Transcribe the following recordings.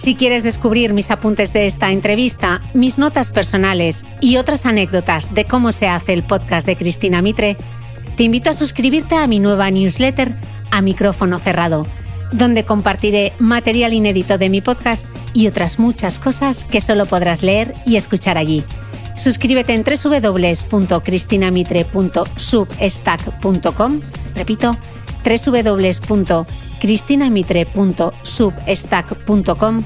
Si quieres descubrir mis apuntes de esta entrevista, mis notas personales y otras anécdotas de cómo se hace el podcast de Cristina Mitre, te invito a suscribirte a mi nueva newsletter a micrófono cerrado, donde compartiré material inédito de mi podcast y otras muchas cosas que solo podrás leer y escuchar allí. Suscríbete en www.cristinamitre.substack.com, repito, www.cristinamitre.substack.com cristinamitre.substack.com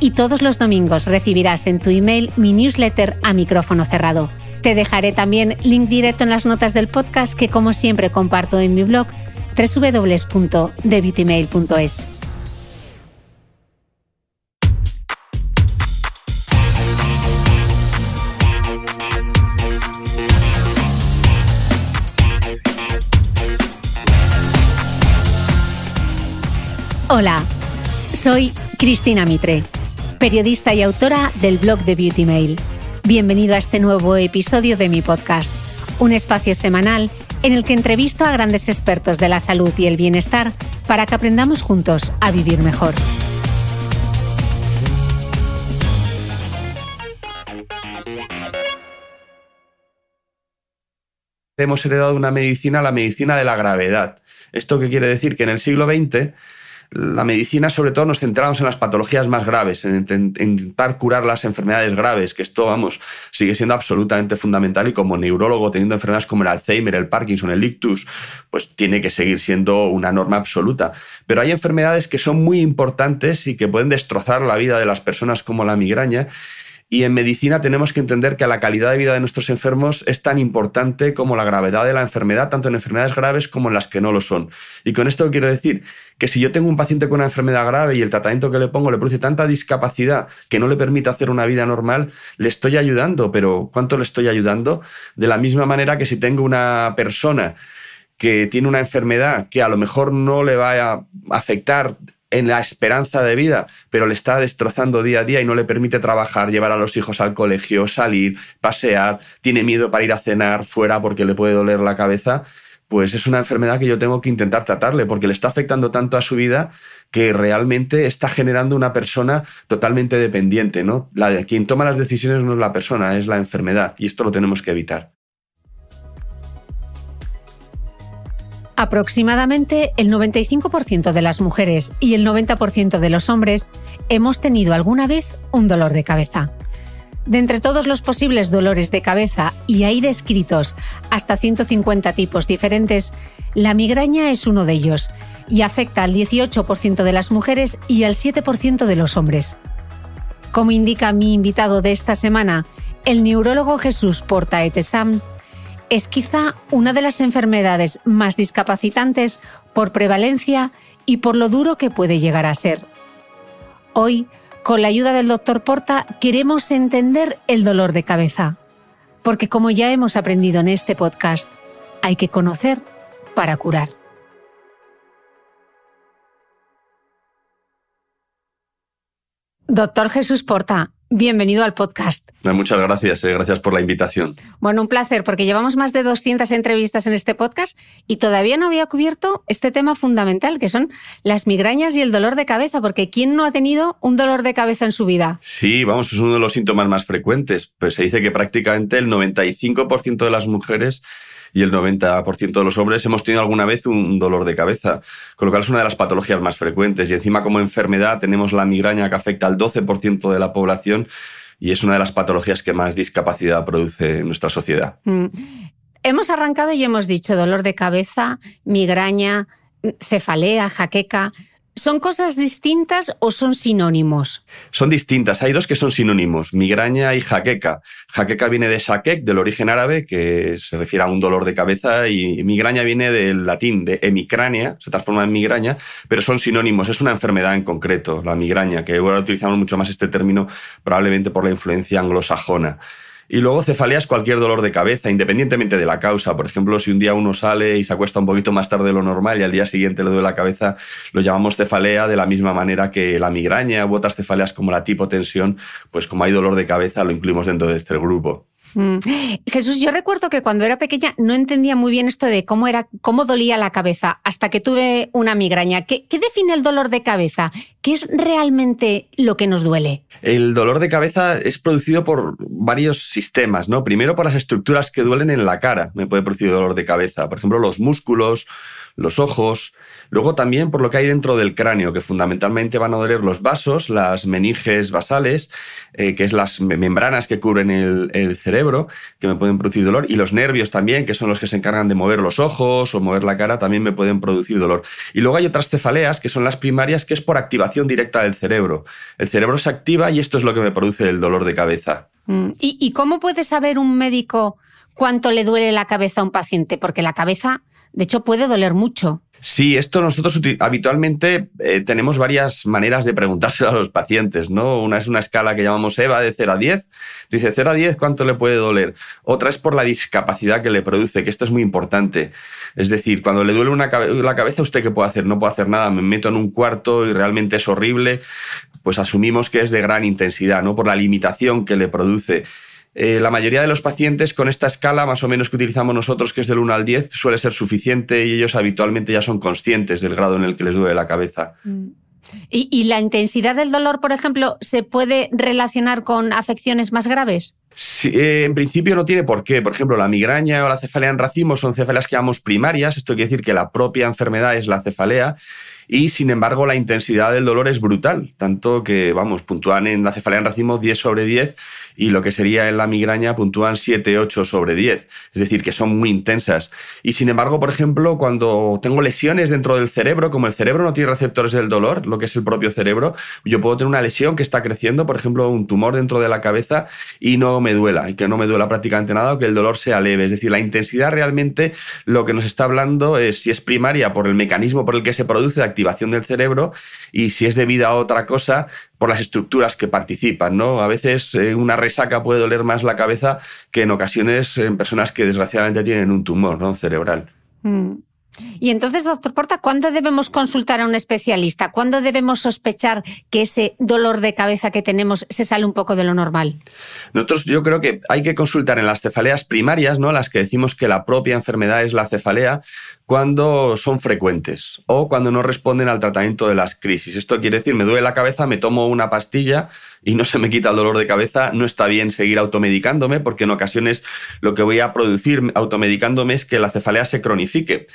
y todos los domingos recibirás en tu email mi newsletter a micrófono cerrado. Te dejaré también link directo en las notas del podcast que como siempre comparto en mi blog www.debitmail.es. Hola, soy Cristina Mitre, periodista y autora del blog de Beauty Mail. Bienvenido a este nuevo episodio de mi podcast, un espacio semanal en el que entrevisto a grandes expertos de la salud y el bienestar para que aprendamos juntos a vivir mejor. Hemos heredado una medicina, la medicina de la gravedad. ¿Esto qué quiere decir? Que en el siglo XX la medicina sobre todo nos centramos en las patologías más graves, en, intentar curar las enfermedades graves, que esto, vamos, sigue siendo absolutamente fundamental y como neurólogo teniendo enfermedades como el Alzheimer, el Parkinson, el ictus, pues tiene que seguir siendo una norma absoluta. Pero hay enfermedades que son muy importantes y que pueden destrozar la vida de las personas como la migraña y en medicina tenemos que entender que la calidad de vida de nuestros enfermos es tan importante como la gravedad de la enfermedad, tanto en enfermedades graves como en las que no lo son. Y con esto quiero decir que si yo tengo un paciente con una enfermedad grave y el tratamiento que le pongo le produce tanta discapacidad que no le permite hacer una vida normal, le estoy ayudando, pero ¿cuánto le estoy ayudando? De la misma manera que si tengo una persona que tiene una enfermedad que a lo mejor no le va a afectar en la esperanza de vida, pero le está destrozando día a día y no le permite trabajar, llevar a los hijos al colegio, salir, pasear, tiene miedo para ir a cenar fuera porque le puede doler la cabeza, pues es una enfermedad que yo tengo que intentar tratarle porque le está afectando tanto a su vida que realmente está generando una persona totalmente dependiente, ¿no? La, quien toma las decisiones no es la persona, es la enfermedad y esto lo tenemos que evitar. Aproximadamente el 95% de las mujeres y el 90% de los hombres hemos tenido alguna vez un dolor de cabeza. De entre todos los posibles dolores de cabeza, y hay descritos hasta 150 tipos diferentes, la migraña es uno de ellos y afecta al 18% de las mujeres y al 7% de los hombres. Como indica mi invitado de esta semana, el neurólogo Jesús Portaetesam, es quizá una de las enfermedades más discapacitantes por prevalencia y por lo duro que puede llegar a ser. Hoy, con la ayuda del doctor Porta, queremos entender el dolor de cabeza, porque como ya hemos aprendido en este podcast, hay que conocer para curar. Doctor Jesús Porta, Bienvenido al podcast. Muchas gracias, eh, gracias por la invitación. Bueno, un placer, porque llevamos más de 200 entrevistas en este podcast y todavía no había cubierto este tema fundamental, que son las migrañas y el dolor de cabeza, porque ¿quién no ha tenido un dolor de cabeza en su vida? Sí, vamos, es uno de los síntomas más frecuentes, pues se dice que prácticamente el 95% de las mujeres y el 90% de los hombres hemos tenido alguna vez un dolor de cabeza, con lo cual es una de las patologías más frecuentes. Y encima como enfermedad tenemos la migraña que afecta al 12% de la población y es una de las patologías que más discapacidad produce en nuestra sociedad. Mm. Hemos arrancado y hemos dicho dolor de cabeza, migraña, cefalea, jaqueca. ¿Son cosas distintas o son sinónimos? Son distintas. Hay dos que son sinónimos, migraña y jaqueca. Jaqueca viene de shakek, del origen árabe, que se refiere a un dolor de cabeza, y migraña viene del latín, de hemicránea, se transforma en migraña, pero son sinónimos. Es una enfermedad en concreto, la migraña, que ahora utilizamos mucho más este término probablemente por la influencia anglosajona. Y luego cefaleas, cualquier dolor de cabeza, independientemente de la causa. Por ejemplo, si un día uno sale y se acuesta un poquito más tarde de lo normal y al día siguiente le duele la cabeza, lo llamamos cefalea de la misma manera que la migraña u otras cefaleas como la tipotensión, pues como hay dolor de cabeza lo incluimos dentro de este grupo. Mm. Jesús, yo recuerdo que cuando era pequeña no entendía muy bien esto de cómo era, cómo dolía la cabeza, hasta que tuve una migraña. ¿Qué, define el dolor de cabeza? ¿Qué es realmente lo que nos duele? El dolor de cabeza es producido por varios sistemas, ¿no? Primero por las estructuras que duelen en la cara, me puede producir dolor de cabeza. Por ejemplo, los músculos, los ojos, Luego también por lo que hay dentro del cráneo, que fundamentalmente van a doler los vasos, las meninges basales, eh, que es las membranas que cubren el, cerebro, que me pueden producir dolor, y los nervios también, que son los que se encargan de mover los ojos o mover la cara, también me pueden producir dolor. Y luego hay otras cefaleas, que son las primarias, que es por activación directa del cerebro. El cerebro se activa y esto es lo que me produce el dolor de cabeza. Mm, ¿Y, y cómo puede saber un médico cuánto le duele la cabeza a un paciente? Porque la cabeza de hecho, puede doler mucho. Sí, esto nosotros habitualmente eh, tenemos varias maneras de preguntárselo a los pacientes, ¿no? Una es una escala que llamamos EVA de 0 a 10. Dice 0 a 10, ¿cuánto le puede doler? Otra es por la discapacidad que le produce, que esto es muy importante. Es decir, cuando le duele una la cabeza, ¿usted qué puede hacer? No puedo hacer nada, me meto en un cuarto y realmente es horrible. Pues asumimos que es de gran intensidad, ¿no? Por la limitación que le produce. Eh, la mayoría de los pacientes con esta escala, más o menos que utilizamos nosotros, que es del 1 al 10, suele ser suficiente y ellos habitualmente ya son conscientes del grado en el que les duele la cabeza. Mm. ¿Y, la intensidad del dolor, por ejemplo, se puede relacionar con afecciones más graves? Sí, eh, en principio no tiene por qué. Por ejemplo, la migraña o la cefalea en racimo son cefaleas que llamamos primarias. Esto quiere decir que la propia enfermedad es la cefalea. Y sin embargo, la intensidad del dolor es brutal. Tanto que, vamos, puntúan en la cefalea en racimo 10 sobre 10 y lo que sería en la migraña puntúan 7, 8 sobre 10. Es decir, que son muy intensas. Y sin embargo, por ejemplo, cuando tengo lesiones dentro del cerebro, como el cerebro no tiene receptores del dolor, lo que es el propio cerebro, yo puedo tener una lesión que está creciendo, por ejemplo, un tumor dentro de la cabeza y no me duela, y que no me duela prácticamente nada o que el dolor sea leve. Es decir, la intensidad realmente lo que nos está hablando es si es primaria por el mecanismo por el que se produce la activación del cerebro y si es debida a otra cosa, por las estructuras que participan. ¿no? A veces eh, una resaca puede doler más la cabeza que en ocasiones en personas que desgraciadamente tienen un tumor ¿no? cerebral. Mm. Y entonces, doctor Porta, ¿cuándo debemos consultar a un especialista? ¿Cuándo debemos sospechar que ese dolor de cabeza que tenemos se sale un poco de lo normal? Nosotros yo creo que hay que consultar en las cefaleas primarias, ¿no? Las que decimos que la propia enfermedad es la cefalea, cuando son frecuentes o cuando no responden al tratamiento de las crisis. Esto quiere decir, me duele la cabeza, me tomo una pastilla y no se me quita el dolor de cabeza, no está bien seguir automedicándome porque en ocasiones lo que voy a producir automedicándome es que la cefalea se cronifique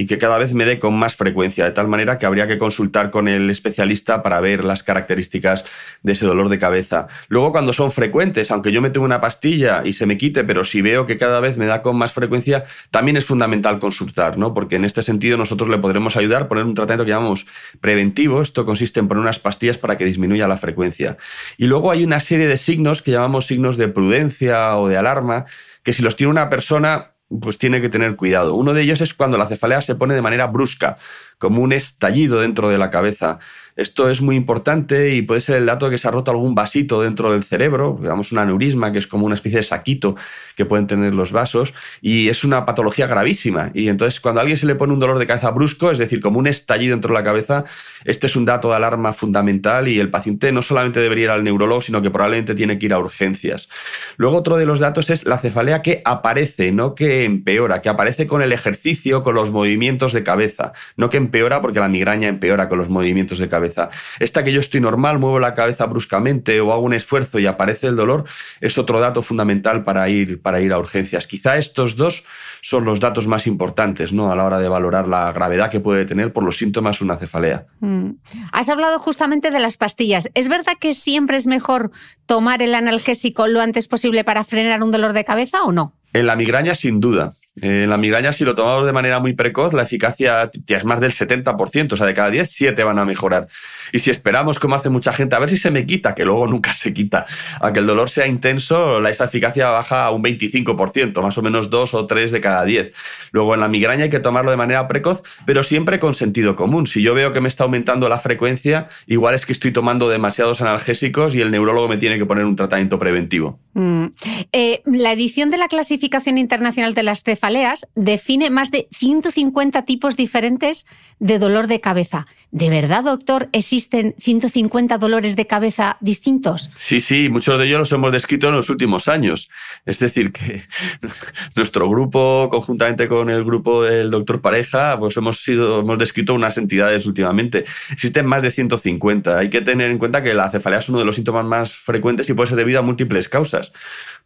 y que cada vez me dé con más frecuencia, de tal manera que habría que consultar con el especialista para ver las características de ese dolor de cabeza. Luego, cuando son frecuentes, aunque yo me tome una pastilla y se me quite, pero si veo que cada vez me da con más frecuencia, también es fundamental consultar, ¿no? Porque en este sentido nosotros le podremos ayudar, a poner un tratamiento que llamamos preventivo. Esto consiste en poner unas pastillas para que disminuya la frecuencia. Y luego hay una serie de signos que llamamos signos de prudencia o de alarma, que si los tiene una persona pues tiene que tener cuidado. Uno de ellos es cuando la cefalea se pone de manera brusca, como un estallido dentro de la cabeza. Esto es muy importante y puede ser el dato de que se ha roto algún vasito dentro del cerebro, digamos un aneurisma, que es como una especie de saquito que pueden tener los vasos, y es una patología gravísima. Y entonces cuando a alguien se le pone un dolor de cabeza brusco, es decir, como un estallido dentro de la cabeza, este es un dato de alarma fundamental y el paciente no solamente debería ir al neurólogo, sino que probablemente tiene que ir a urgencias. Luego otro de los datos es la cefalea que aparece, no que empeora, que aparece con el ejercicio, con los movimientos de cabeza, no que empeora porque la migraña empeora con los movimientos de cabeza. Esta que yo estoy normal, muevo la cabeza bruscamente o hago un esfuerzo y aparece el dolor, es otro dato fundamental para ir, para ir a urgencias. Quizá estos dos son los datos más importantes ¿no? a la hora de valorar la gravedad que puede tener por los síntomas una cefalea. Mm. Has hablado justamente de las pastillas. ¿Es verdad que siempre es mejor tomar el analgésico lo antes posible para frenar un dolor de cabeza o no? En la migraña, sin duda en eh, la migraña, si lo tomamos de manera muy precoz, la eficacia ya es más del 70%, o sea, de cada 10, 7 van a mejorar. Y si esperamos, como hace mucha gente, a ver si se me quita, que luego nunca se quita, a que el dolor sea intenso, esa eficacia baja a un 25%, más o menos 2 o 3 de cada 10. Luego, en la migraña hay que tomarlo de manera precoz, pero siempre con sentido común. Si yo veo que me está aumentando la frecuencia, igual es que estoy tomando demasiados analgésicos y el neurólogo me tiene que poner un tratamiento preventivo. Mm. Eh, la edición de la clasificación internacional de las cefaleas, define más de 150 tipos diferentes de dolor de cabeza. ¿De verdad, doctor, existen 150 dolores de cabeza distintos? Sí, sí, muchos de ellos los hemos descrito en los últimos años. Es decir, que nuestro grupo, conjuntamente con el grupo del doctor Pareja, pues hemos, sido, hemos descrito unas entidades últimamente. Existen más de 150. Hay que tener en cuenta que la cefalea es uno de los síntomas más frecuentes y puede ser debido a múltiples causas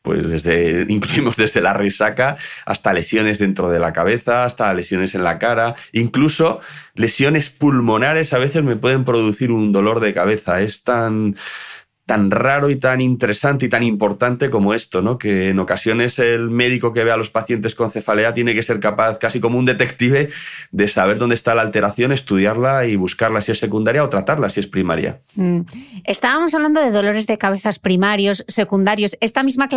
pues desde, incluimos desde la resaca hasta lesiones dentro de la cabeza, hasta lesiones en la cara, incluso lesiones pulmonares a veces me pueden producir un dolor de cabeza. Es tan tan raro y tan interesante y tan importante como esto, ¿no? Que en ocasiones el médico que ve a los pacientes con cefalea tiene que ser capaz, casi como un detective, de saber dónde está la alteración, estudiarla y buscarla si es secundaria o tratarla si es primaria. Mm. Estábamos hablando de dolores de cabezas primarios, secundarios. Esta misma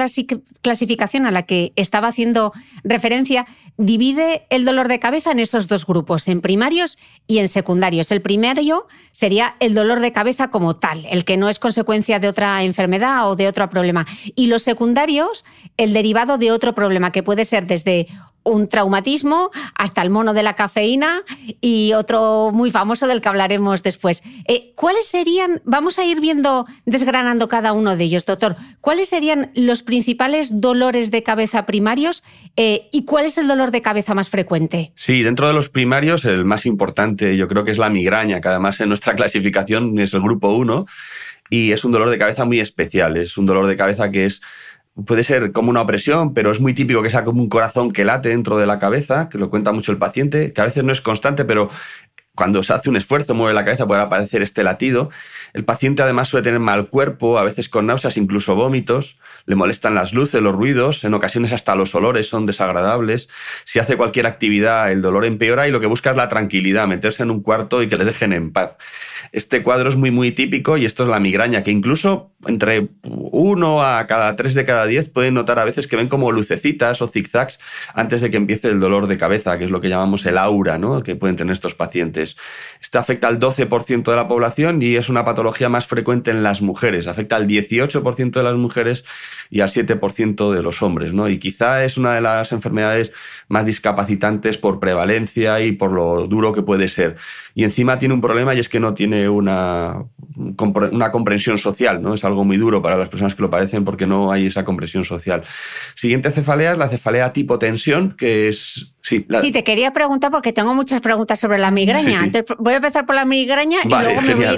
clasificación a la que estaba haciendo referencia divide el dolor de cabeza en esos dos grupos, en primarios y en secundarios. El primario sería el dolor de cabeza como tal, el que no es consecuencia de otra enfermedad o de otro problema. Y los secundarios, el derivado de otro problema, que puede ser desde un traumatismo hasta el mono de la cafeína y otro muy famoso del que hablaremos después. Eh, ¿Cuáles serían, vamos a ir viendo, desgranando cada uno de ellos, doctor, cuáles serían los principales dolores de cabeza primarios eh, y cuál es el dolor de cabeza más frecuente? Sí, dentro de los primarios, el más importante yo creo que es la migraña, que además en nuestra clasificación es el grupo 1 y es un dolor de cabeza muy especial, es un dolor de cabeza que es puede ser como una opresión, pero es muy típico que sea como un corazón que late dentro de la cabeza, que lo cuenta mucho el paciente, que a veces no es constante, pero cuando se hace un esfuerzo, mueve la cabeza, puede aparecer este latido. El paciente además suele tener mal cuerpo, a veces con náuseas, incluso vómitos. Le molestan las luces, los ruidos, en ocasiones hasta los olores son desagradables. Si hace cualquier actividad, el dolor empeora y lo que busca es la tranquilidad, meterse en un cuarto y que le dejen en paz. Este cuadro es muy, muy típico y esto es la migraña, que incluso entre uno a cada tres de cada diez pueden notar a veces que ven como lucecitas o zigzags antes de que empiece el dolor de cabeza, que es lo que llamamos el aura, Que pueden tener estos pacientes. Está afecta al 12% de la población y es una patología más frecuente en las mujeres. Afecta al 18% de las mujeres y al 7% de los hombres, ¿no? Y quizá es una de las enfermedades más discapacitantes por prevalencia y por lo duro que puede ser. Y encima tiene un problema y es que no tiene una, una comprensión social, ¿no? Es algo muy duro para las personas que lo padecen porque no hay esa comprensión social. Siguiente cefalea es la cefalea tipo tensión, que es... Sí, te quería preguntar porque tengo muchas preguntas sobre la migraña voy a empezar por la migraña y luego me voy, a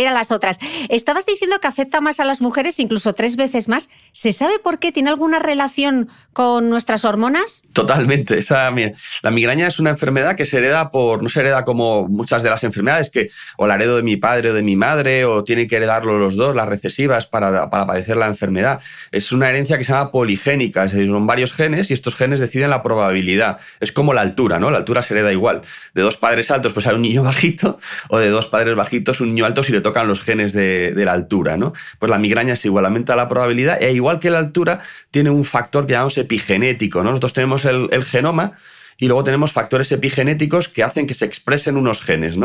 ir a, las otras. Estabas diciendo que afecta más a las mujeres, incluso tres veces más. ¿Se sabe por qué? ¿Tiene alguna relación con nuestras hormonas? Totalmente. la migraña es una enfermedad que se hereda por, no se hereda como muchas de las enfermedades que o la heredo de mi padre o de mi madre o tienen que heredarlo los dos, las recesivas, para, para padecer la enfermedad. Es una herencia que se llama poligénica, es decir, son varios genes y estos genes deciden la probabilidad. Es como la altura, ¿no? La altura se hereda igual. De dos padres altos, pues hay un niño bajito o de dos padres bajitos, un niño alto, si le tocan los genes de, la altura. ¿no? Pues la migraña es igual, aumenta la probabilidad e igual que la altura, tiene un factor que llamamos epigenético. Nosotros tenemos el genoma y luego tenemos factores epigenéticos que hacen que se expresen unos genes,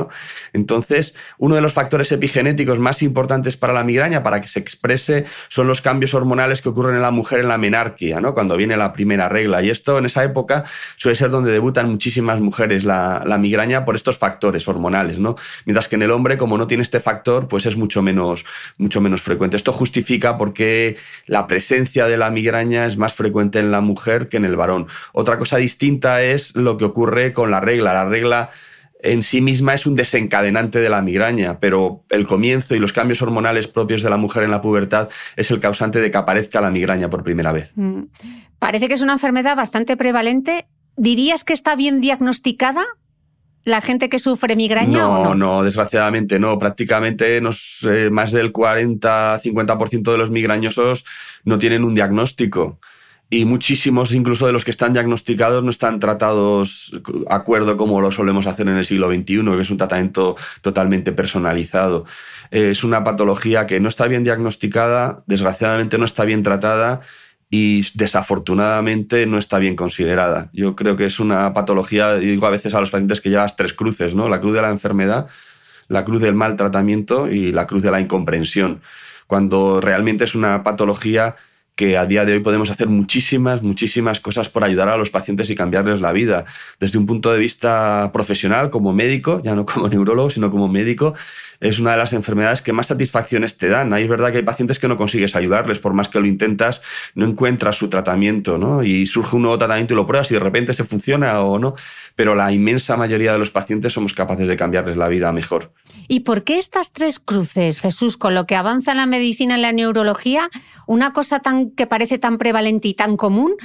Entonces, uno de los factores epigenéticos más importantes para la migraña, para que se exprese, son los cambios hormonales que ocurren en la mujer en la menarquía, ¿no? Cuando viene la primera regla. Y esto en esa época suele ser donde debutan muchísimas mujeres la, migraña por estos factores hormonales, ¿no? Mientras que en el hombre, como no tiene este factor, pues es mucho menos, mucho menos frecuente. Esto justifica por qué la presencia de la migraña es más frecuente en la mujer que en el varón. Otra cosa distinta es es lo que ocurre con la regla. La regla en sí misma es un desencadenante de la migraña, pero el comienzo y los cambios hormonales propios de la mujer en la pubertad es el causante de que aparezca la migraña por primera vez. Mm. Parece que es una enfermedad bastante prevalente. ¿Dirías que está bien diagnosticada? la gente que sufre migraña? No, no, desgraciadamente no. Prácticamente eh, más del 40-50% de los migrañosos no tienen un diagnóstico y muchísimos incluso de los que están diagnosticados no están tratados de acuerdo como lo solemos hacer en el siglo XXI, que es un tratamiento totalmente personalizado. Eh, es una patología que no está bien diagnosticada, desgraciadamente no está bien tratada y desafortunadamente no está bien considerada. Yo creo que es una patología, digo a veces a los pacientes que llevas tres cruces, ¿no? La cruz de la enfermedad, la cruz del mal tratamiento y la cruz de la incomprensión, cuando realmente es una patología que a día de hoy podemos hacer muchísimas, muchísimas cosas por ayudar a los pacientes y cambiarles la vida. Desde un punto de vista profesional, como médico, ya no como neurólogo, sino como médico, es una de las enfermedades que más satisfacciones te dan. Ahí es verdad que hay pacientes que no consigues ayudarles, por más que lo intentas, no encuentras su tratamiento, ¿no? Y surge un nuevo tratamiento y lo pruebas y de repente se funciona o no, pero la inmensa mayoría de los pacientes somos capaces de cambiarles la vida mejor. ¿Y por qué estas tres cruces, Jesús, con lo que avanza la medicina y la neurología, una cosa tan que parece tan prevalente y tan común,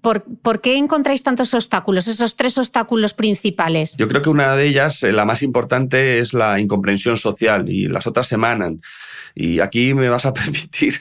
¿Por, qué encontráis tantos obstáculos, esos tres obstáculos principales? Yo creo que una de ellas, eh, la más importante, es la incomprensión social y las otras emanan y aquí me vas a permitir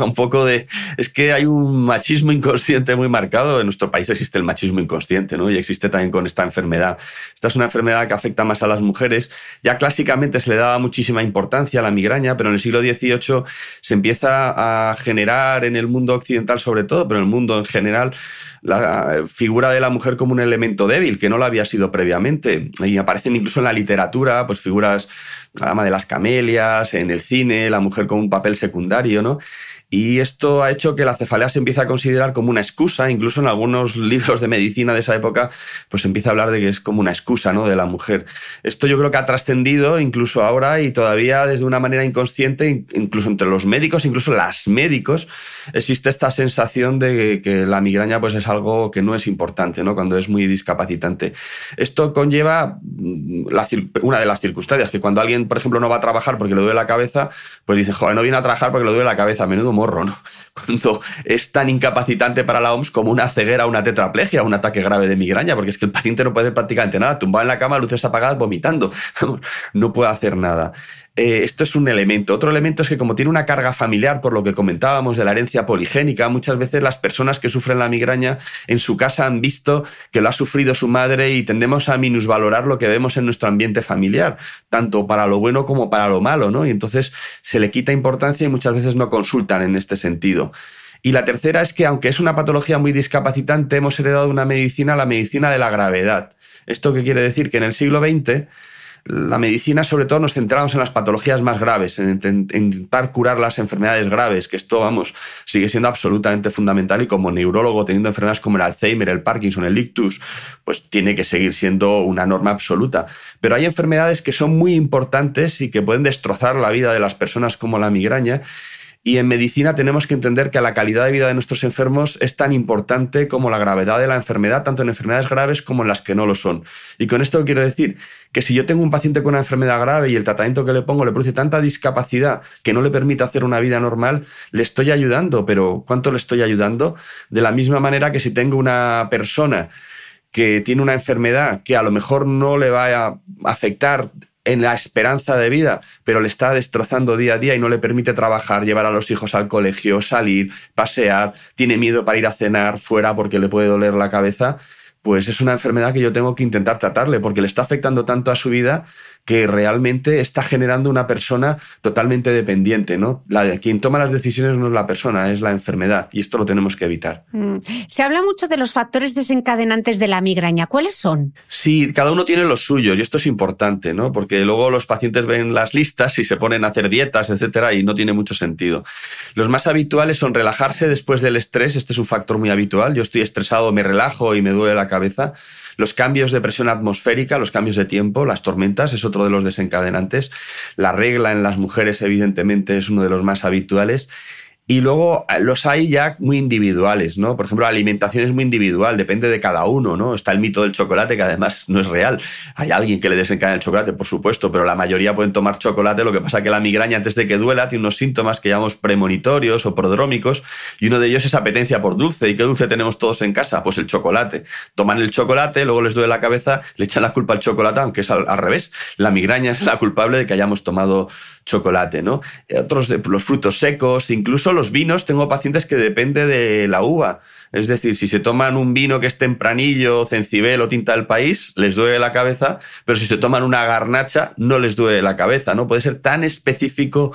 un poco de... Es que hay un machismo inconsciente muy marcado. En nuestro país existe el machismo inconsciente, ¿no? Y existe también con esta enfermedad. Esta es una enfermedad que afecta más a las mujeres. Ya clásicamente se le daba muchísima importancia a la migraña, pero en el siglo XVIII se empieza a generar en el mundo occidental sobre todo, pero en el mundo en general, la figura de la mujer como un elemento débil, que no lo había sido previamente. Y aparecen incluso en la literatura, pues figuras, la dama de las camelias, en el cine, la mujer como un papel secundario, ¿no? Y esto ha hecho que la cefalea se empiece a considerar como una excusa, incluso en algunos libros de medicina de esa época, pues empieza a hablar de que es como una excusa ¿no? de la mujer. Esto yo creo que ha trascendido incluso ahora y todavía desde una manera inconsciente, incluso entre los médicos, incluso las médicos, existe esta sensación de que la migraña pues, es algo que no es importante, ¿no? cuando es muy discapacitante. Esto conlleva mm, una de las circunstancias, que cuando alguien, por ejemplo, no va a trabajar porque le duele la cabeza, pues dice, joder, no viene a trabajar porque le duele la cabeza, a menudo morro, es tan incapacitante para la OMS como una ceguera, una tetraplegia, un ataque grave de migraña, porque es que el paciente no puede hacer prácticamente nada, tumbado en la cama, luces apagadas, vomitando, no puede hacer nada. Eh, esto es un elemento. Otro elemento es que como tiene una carga familiar, por lo que comentábamos de la herencia poligénica, muchas veces las personas que sufren la migraña en su casa han visto que lo ha sufrido su madre y tendemos a minusvalorar lo que vemos en nuestro ambiente familiar, tanto para lo bueno como para lo malo, ¿no? Y entonces se le quita importancia y muchas veces no consultan en este sentido. Y la tercera es que, aunque es una patología muy discapacitante, hemos heredado una medicina, la medicina de la gravedad. ¿Esto qué quiere decir? Que en el siglo XX la medicina, sobre todo, nos centramos en las patologías más graves, en, intentar curar las enfermedades graves, que esto, vamos, sigue siendo absolutamente fundamental y como neurólogo, teniendo enfermedades como el Alzheimer, el Parkinson, el ictus, pues tiene que seguir siendo una norma absoluta. Pero hay enfermedades que son muy importantes y que pueden destrozar la vida de las personas como la migraña y en medicina tenemos que entender que la calidad de vida de nuestros enfermos es tan importante como la gravedad de la enfermedad, tanto en enfermedades graves como en las que no lo son. Y con esto quiero decir que si yo tengo un paciente con una enfermedad grave y el tratamiento que le pongo le produce tanta discapacidad que no le permite hacer una vida normal, le estoy ayudando, pero ¿cuánto le estoy ayudando? De la misma manera que si tengo una persona que tiene una enfermedad que a lo mejor no le va a afectar en la esperanza de vida, pero le está destrozando día a día y no le permite trabajar, llevar a los hijos al colegio, salir, pasear, tiene miedo para ir a cenar fuera porque le puede doler la cabeza, pues es una enfermedad que yo tengo que intentar tratarle porque le está afectando tanto a su vida que realmente está generando una persona totalmente dependiente, ¿no? quien toma las decisiones no es la persona, es la enfermedad y esto lo tenemos que evitar. Mm. Se habla mucho de los factores desencadenantes de la migraña. ¿Cuáles son? Sí, cada uno tiene los suyos y esto es importante, ¿no? Porque luego los pacientes ven las listas y se ponen a hacer dietas, etcétera, y no tiene mucho sentido. Los más habituales son relajarse después del estrés, este es un factor muy habitual. Yo estoy estresado, me relajo y me duele la cabeza. Los cambios de presión atmosférica, los cambios de tiempo, las tormentas es otro de los desencadenantes. La regla en las mujeres evidentemente es uno de los más habituales. Y luego ah, los hay ya muy individuales, ¿no? Por ejemplo, la alimentación es muy individual, depende de cada uno, ¿no? Está el mito del chocolate, que además no es real. Hay alguien que le desencadena el chocolate, por supuesto, pero la mayoría pueden tomar chocolate. Lo que pasa es que la migraña, antes de que duela, tiene unos síntomas que llamamos premonitorios o prodrómicos, y uno de ellos es apetencia por dulce. ¿Y qué dulce tenemos todos en casa? Pues el chocolate. Toman el chocolate, luego les duele la cabeza, le echan la culpa al chocolate, aunque es al revés. La migraña es la culpable de que hayamos tomado chocolate, ¿no? Eh, otros, de, los frutos secos, incluso los vinos, tengo pacientes que depende de la uva. Es decir, si se toman un vino que es tempranillo, cencibel o tinta del país, les duele la cabeza, pero si se toman una garnacha, no les duele la cabeza, ¿no? Puede ser tan específico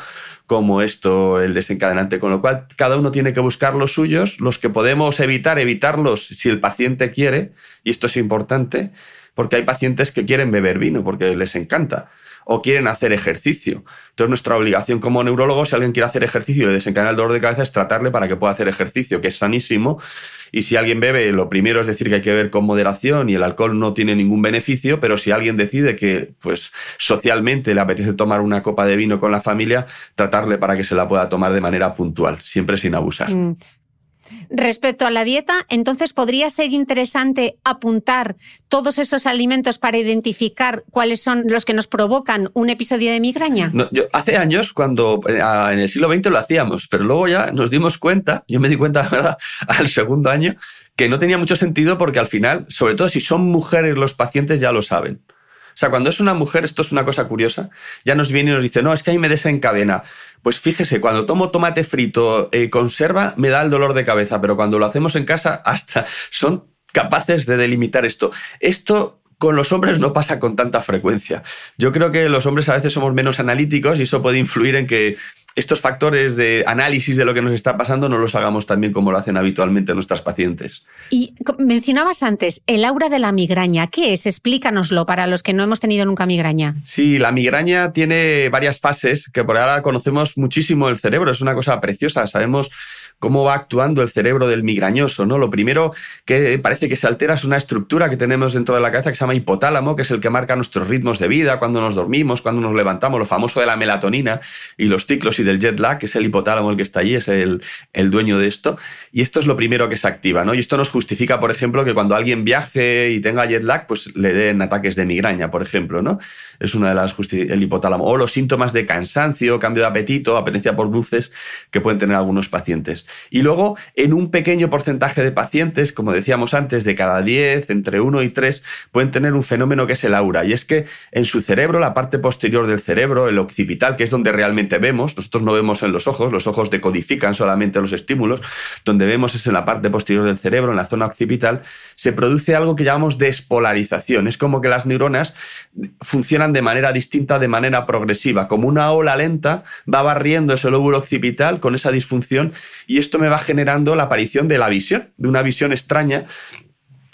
como esto el desencadenante, con lo cual cada uno tiene que buscar los suyos, los que podemos evitar, evitarlos si el paciente quiere, y esto es importante, porque hay pacientes que quieren beber vino porque les encanta o quieren hacer ejercicio. Entonces nuestra obligación como neurólogo, si alguien quiere hacer ejercicio y desencadenar el dolor de cabeza, es tratarle para que pueda hacer ejercicio, que es sanísimo. Y si alguien bebe, lo primero es decir que hay que beber con moderación y el alcohol no tiene ningún beneficio, pero si alguien decide que pues socialmente le apetece tomar una copa de vino con la familia, tratarle para que se la pueda tomar de manera puntual, siempre sin abusar. Mm. Respecto a la dieta, entonces podría ser interesante apuntar todos esos alimentos para identificar cuáles son los que nos provocan un episodio de migraña. hace años, cuando eh, en el siglo XX lo hacíamos, pero luego ya nos dimos cuenta, yo me di cuenta, ¿verdad? al segundo año, que no tenía mucho sentido porque al final, sobre todo si son mujeres los pacientes, ya lo saben. O sea, cuando es una mujer, esto es una cosa curiosa, ya nos viene y nos dice, no, es que ahí me desencadena. Pues fíjese, cuando tomo tomate frito, eh, conserva, me da el dolor de cabeza, pero cuando lo hacemos en casa, hasta son capaces de delimitar esto. Esto con los hombres no pasa con tanta frecuencia. Yo creo que los hombres a veces somos menos analíticos y eso puede influir en que estos factores de análisis de lo que nos está pasando no los hagamos también como lo hacen habitualmente nuestras pacientes. Y mencionabas antes el aura de la migraña. ¿Qué es? Explícanoslo para los que no hemos tenido nunca migraña. Sí, la migraña tiene varias fases que por ahora conocemos muchísimo el cerebro. Es una cosa preciosa. Sabemos cómo va actuando el cerebro del migrañoso, ¿no? Lo primero que parece que se altera es una estructura que tenemos dentro de la cabeza que se llama hipotálamo, que es el que marca nuestros ritmos de vida, cuando nos dormimos, cuando nos levantamos, lo famoso de la melatonina y los ciclos y del jet lag, que es el hipotálamo el que está allí, es el, dueño de esto. Y esto es lo primero que se activa, Y esto nos justifica, por ejemplo, que cuando alguien viaje y tenga jet lag, pues le den ataques de migraña, por ejemplo, ¿no? Es una de las el hipotálamo. O los síntomas de cansancio, cambio de apetito, apetencia por dulces que pueden tener algunos pacientes. Y luego, en un pequeño porcentaje de pacientes, como decíamos antes, de cada 10, entre 1 y 3, pueden tener un fenómeno que es el aura. Y es que en su cerebro, la parte posterior del cerebro, el occipital, que es donde realmente vemos, nosotros no vemos en los ojos, los ojos decodifican solamente los estímulos, donde vemos es en la parte posterior del cerebro, en la zona occipital, se produce algo que llamamos despolarización. Es como que las neuronas funcionan de manera distinta, de manera progresiva, como una ola lenta va barriendo ese lóbulo occipital con esa disfunción y esto me va generando la aparición de la visión, de una visión extraña,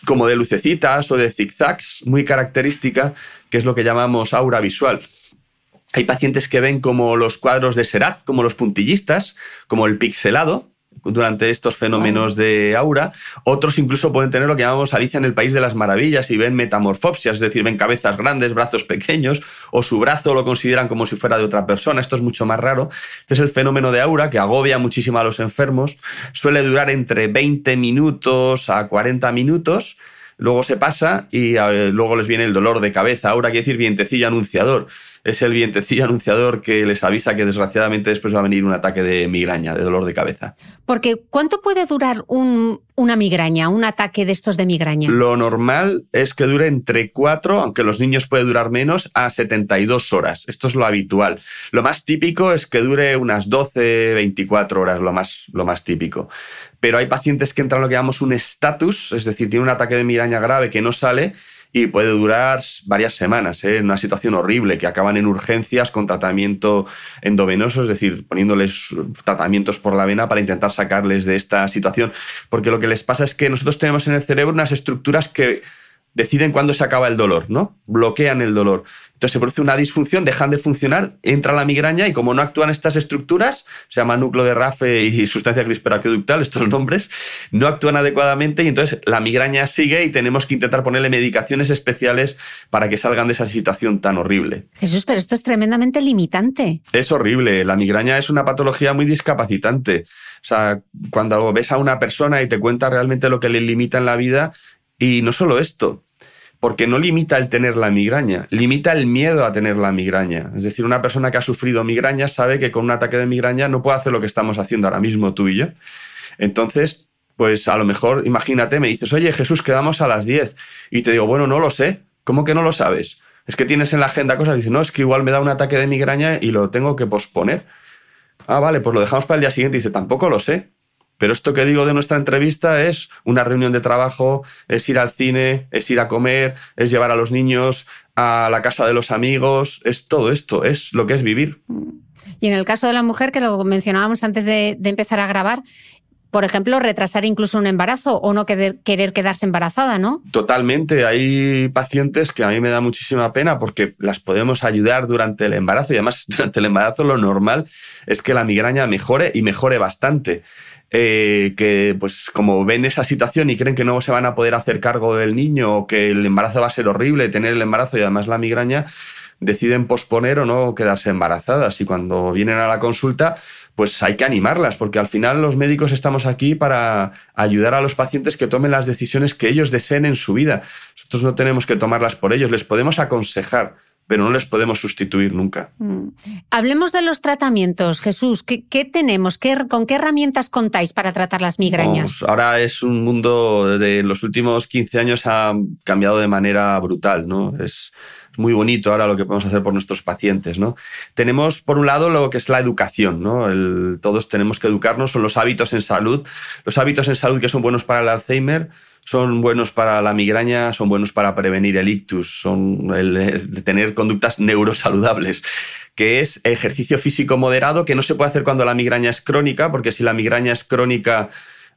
como de lucecitas o de zigzags, muy característica, que es lo que llamamos aura visual. Hay pacientes que ven como los cuadros de Serat, como los puntillistas, como el pixelado, durante estos fenómenos de aura. Otros incluso pueden tener lo que llamamos Alicia en el País de las Maravillas y ven metamorfopsias, es decir, ven cabezas grandes, brazos pequeños, o su brazo lo consideran como si fuera de otra persona. Esto es mucho más raro. Este es el fenómeno de aura que agobia muchísimo a los enfermos. Suele durar entre 20 minutos a 40 minutos luego se pasa y eh, luego les viene el dolor de cabeza, aura quiere decir vientecillo anunciador es el vientecillo anunciador que les avisa que desgraciadamente después va a venir un ataque de migraña, de dolor de cabeza. Porque ¿cuánto puede durar una migraña, un ataque de estos de migraña? Lo normal es que dure entre 4, aunque los niños puede durar menos, a 72 horas. Esto es lo habitual. Lo más típico es que dure unas 12, 24 horas, lo más, lo más típico. Pero hay pacientes que entran en lo que llamamos un estatus, es decir, tienen un ataque de migraña grave que no sale y puede durar varias semanas, en ¿eh? una situación horrible, que acaban en urgencias con tratamiento endovenoso, es decir, poniéndoles tratamientos por la vena para intentar sacarles de esta situación. Porque lo que les pasa es que nosotros tenemos en el cerebro unas estructuras que deciden cuándo se acaba el dolor, ¿no? Bloquean el dolor. Entonces se produce una disfunción, dejan de funcionar, entra la migraña y como no actúan estas estructuras, se llama núcleo de Rafe y sustancia crisperaqueductal, estos nombres, no actúan adecuadamente y entonces la migraña sigue y tenemos que intentar ponerle medicaciones especiales para que salgan de esa situación tan horrible. Jesús, pero esto es tremendamente limitante. Es horrible, la migraña es una patología muy discapacitante. O sea, cuando ves a una persona y te cuenta realmente lo que le limita en la vida, y no solo esto, porque no limita el tener la migraña, limita el miedo a tener la migraña. Es decir, una persona que ha sufrido migraña sabe que con un ataque de migraña no puede hacer lo que estamos haciendo ahora mismo tú y yo. Entonces, pues a lo mejor, imagínate, me dices, oye Jesús, quedamos a las 10. Y te digo, bueno, no lo sé. ¿Cómo que no lo sabes? Es que tienes en la agenda cosas y dices, no, es que igual me da un ataque de migraña y lo tengo que posponer. Ah, vale, pues lo dejamos para el día siguiente. dice, tampoco lo sé. Pero esto que digo de nuestra entrevista es una reunión de trabajo, es ir al cine, es ir a comer, es llevar a los niños a la casa de los amigos, es todo esto, es lo que es vivir. Y en el caso de la mujer, que lo mencionábamos antes de, empezar a grabar, por ejemplo, retrasar incluso un embarazo o no querer quedarse embarazada, ¿no? Totalmente. Hay pacientes que a mí me da muchísima pena porque las podemos ayudar durante el embarazo y además durante el embarazo lo normal es que la migraña mejore y mejore bastante. Eh, que pues como ven esa situación y creen que no se van a poder hacer cargo del niño, o que el embarazo va a ser horrible, tener el embarazo y además la migraña, deciden posponer o no quedarse embarazadas. Y cuando vienen a la consulta, pues hay que animarlas, porque al final los médicos estamos aquí para ayudar a los pacientes que tomen las decisiones que ellos deseen en su vida. Nosotros no tenemos que tomarlas por ellos, les podemos aconsejar pero no les podemos sustituir nunca. Mm. Hablemos de los tratamientos, Jesús. ¿Qué, tenemos? ¿Con qué herramientas contáis para tratar las migrañas? ahora es un mundo de los últimos 15 años ha cambiado de manera brutal, ¿no? Es muy bonito ahora lo que podemos hacer por nuestros pacientes. ¿no? Tenemos, por un lado, lo que es la educación. ¿no? todos tenemos que educarnos, son los hábitos en salud. Los hábitos en salud que son buenos para el Alzheimer, son buenos para la migraña, son buenos para prevenir el ictus, son el, tener conductas neurosaludables, que es ejercicio físico moderado, que no se puede hacer cuando la migraña es crónica, porque si la migraña es crónica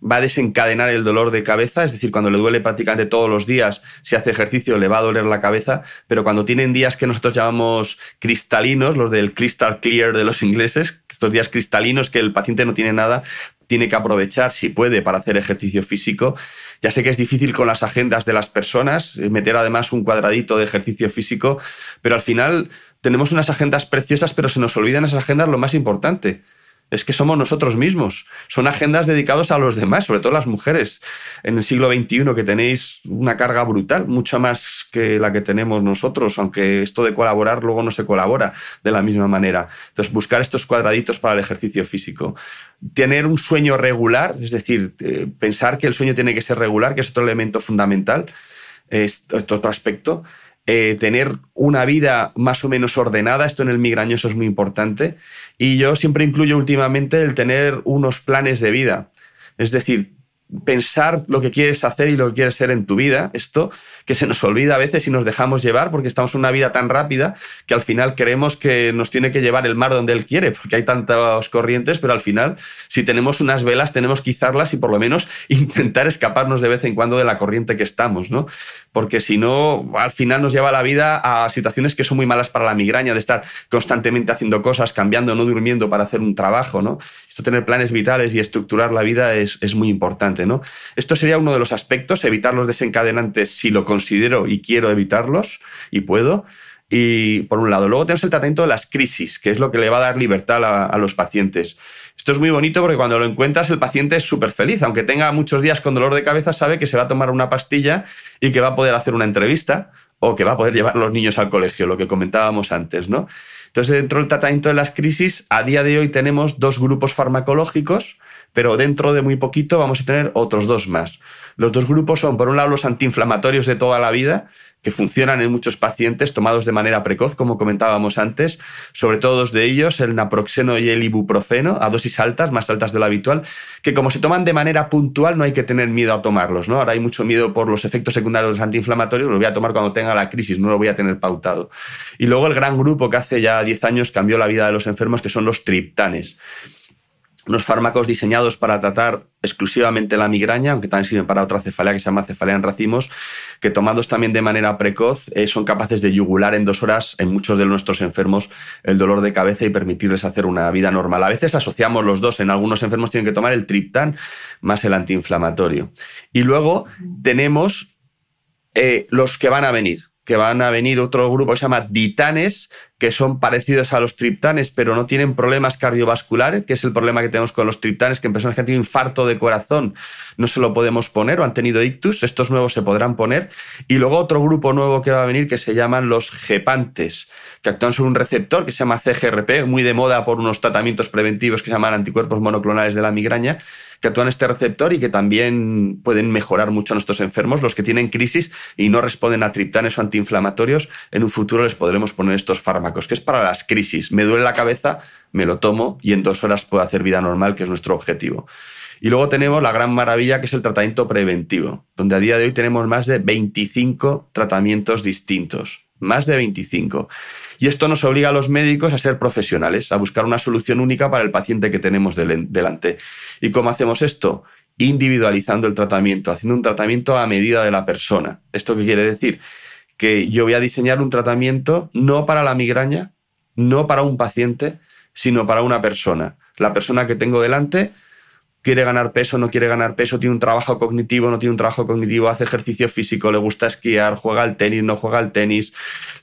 va a desencadenar el dolor de cabeza, es decir, cuando le duele prácticamente todos los días, si hace ejercicio le va a doler la cabeza, pero cuando tienen días que nosotros llamamos cristalinos, los del crystal clear de los ingleses, estos días cristalinos que el paciente no tiene nada, tiene que aprovechar, si puede, para hacer ejercicio físico. Ya sé que es difícil con las agendas de las personas, eh, meter además un cuadradito de ejercicio físico, pero al final tenemos unas agendas preciosas, pero se nos olvidan esas agendas lo más importante es que somos nosotros mismos. Son agendas dedicadas a los demás, sobre todo las mujeres. En el siglo XXI que tenéis una carga brutal, mucha más que la que tenemos nosotros, aunque esto de colaborar luego no se colabora de la misma manera. Entonces, buscar estos cuadraditos para el ejercicio físico. Tener un sueño regular, es decir, eh, pensar que el sueño tiene que ser regular, que es otro elemento fundamental, es otro aspecto. Eh, tener una vida más o menos ordenada, esto en el migrañoso es muy importante, y yo siempre incluyo últimamente el tener unos planes de vida, es decir, pensar lo que quieres hacer y lo que quieres ser en tu vida, esto que se nos olvida a veces y nos dejamos llevar porque estamos en una vida tan rápida que al final creemos que nos tiene que llevar el mar donde él quiere, porque hay tantas corrientes, pero al final si tenemos unas velas tenemos que izarlas y por lo menos intentar escaparnos de vez en cuando de la corriente que estamos, ¿no? porque si no, al final nos lleva la vida a situaciones que son muy malas para la migraña, de estar constantemente haciendo cosas, cambiando, no durmiendo para hacer un trabajo, ¿no? Esto, tener planes vitales y estructurar la vida es, muy importante, Esto sería uno de los aspectos, evitar los desencadenantes si lo considero y quiero evitarlos y puedo. Y por un lado, luego tenemos el tratamiento de las crisis, que es lo que le va a dar libertad a los pacientes. Esto es muy bonito porque cuando lo encuentras el paciente es súper feliz, aunque tenga muchos días con dolor de cabeza, sabe que se va a tomar una pastilla y que va a poder hacer una entrevista o que va a poder llevar a los niños al colegio, lo que comentábamos antes, ¿no? Entonces, dentro del tratamiento de las crisis, a día de hoy tenemos dos grupos farmacológicos pero dentro de muy poquito vamos a tener otros dos más. Los dos grupos son, por un lado, los antiinflamatorios de toda la vida, que funcionan en muchos pacientes tomados de manera precoz, como comentábamos antes, sobre todo dos de ellos, el naproxeno y el ibuprofeno, a dosis altas, más altas de lo habitual, que como se toman de manera puntual no hay que tener miedo a tomarlos, ¿no? Ahora hay mucho miedo por los efectos secundarios de los antiinflamatorios, los voy a tomar cuando tenga la crisis, no lo voy a tener pautado. Y luego el gran grupo que hace ya 10 años cambió la vida de los enfermos, que son los triptanes unos fármacos diseñados para tratar exclusivamente la migraña, aunque también sirven para otra cefalea que se llama cefalea en racimos, que tomados también de manera precoz eh, son capaces de yugular en dos horas en muchos de nuestros enfermos el dolor de cabeza y permitirles hacer una vida normal. A veces asociamos los dos, en algunos enfermos tienen que tomar el triptán más el antiinflamatorio. Y luego tenemos eh, los que van a venir, que van a venir otro grupo que se llama ditanes, que son parecidos a los triptanes, pero no tienen problemas cardiovasculares, que es el problema que tenemos con los triptanes, que en personas que han tenido infarto de corazón no se lo podemos poner o han tenido ictus, estos nuevos se podrán poner. Y luego otro grupo nuevo que va a venir que se llaman los gepantes, que actúan sobre un receptor que se llama CGRP, muy de moda por unos tratamientos preventivos que se llaman anticuerpos monoclonales de la migraña, que actúan este receptor y que también pueden mejorar mucho a nuestros enfermos, los que tienen crisis y no responden a triptanes o antiinflamatorios. En un futuro les podremos poner estos fármacos, que es para las crisis. Me duele la cabeza, me lo tomo y en dos horas puedo hacer vida normal, que es nuestro objetivo. Y luego tenemos la gran maravilla que es el tratamiento preventivo, donde a día de hoy tenemos más de 25 tratamientos distintos más de 25. Y esto nos obliga a los médicos a ser profesionales, a buscar una solución única para el paciente que tenemos delante. ¿Y cómo hacemos esto? Individualizando el tratamiento, haciendo un tratamiento a medida de la persona. ¿Esto qué quiere decir? Que yo voy a diseñar un tratamiento no para la migraña, no para un paciente, sino para una persona. La persona que tengo delante quiere ganar peso, no quiere ganar peso, tiene un trabajo cognitivo, no tiene un trabajo cognitivo, hace ejercicio físico, le gusta esquiar, juega al tenis, no juega al tenis,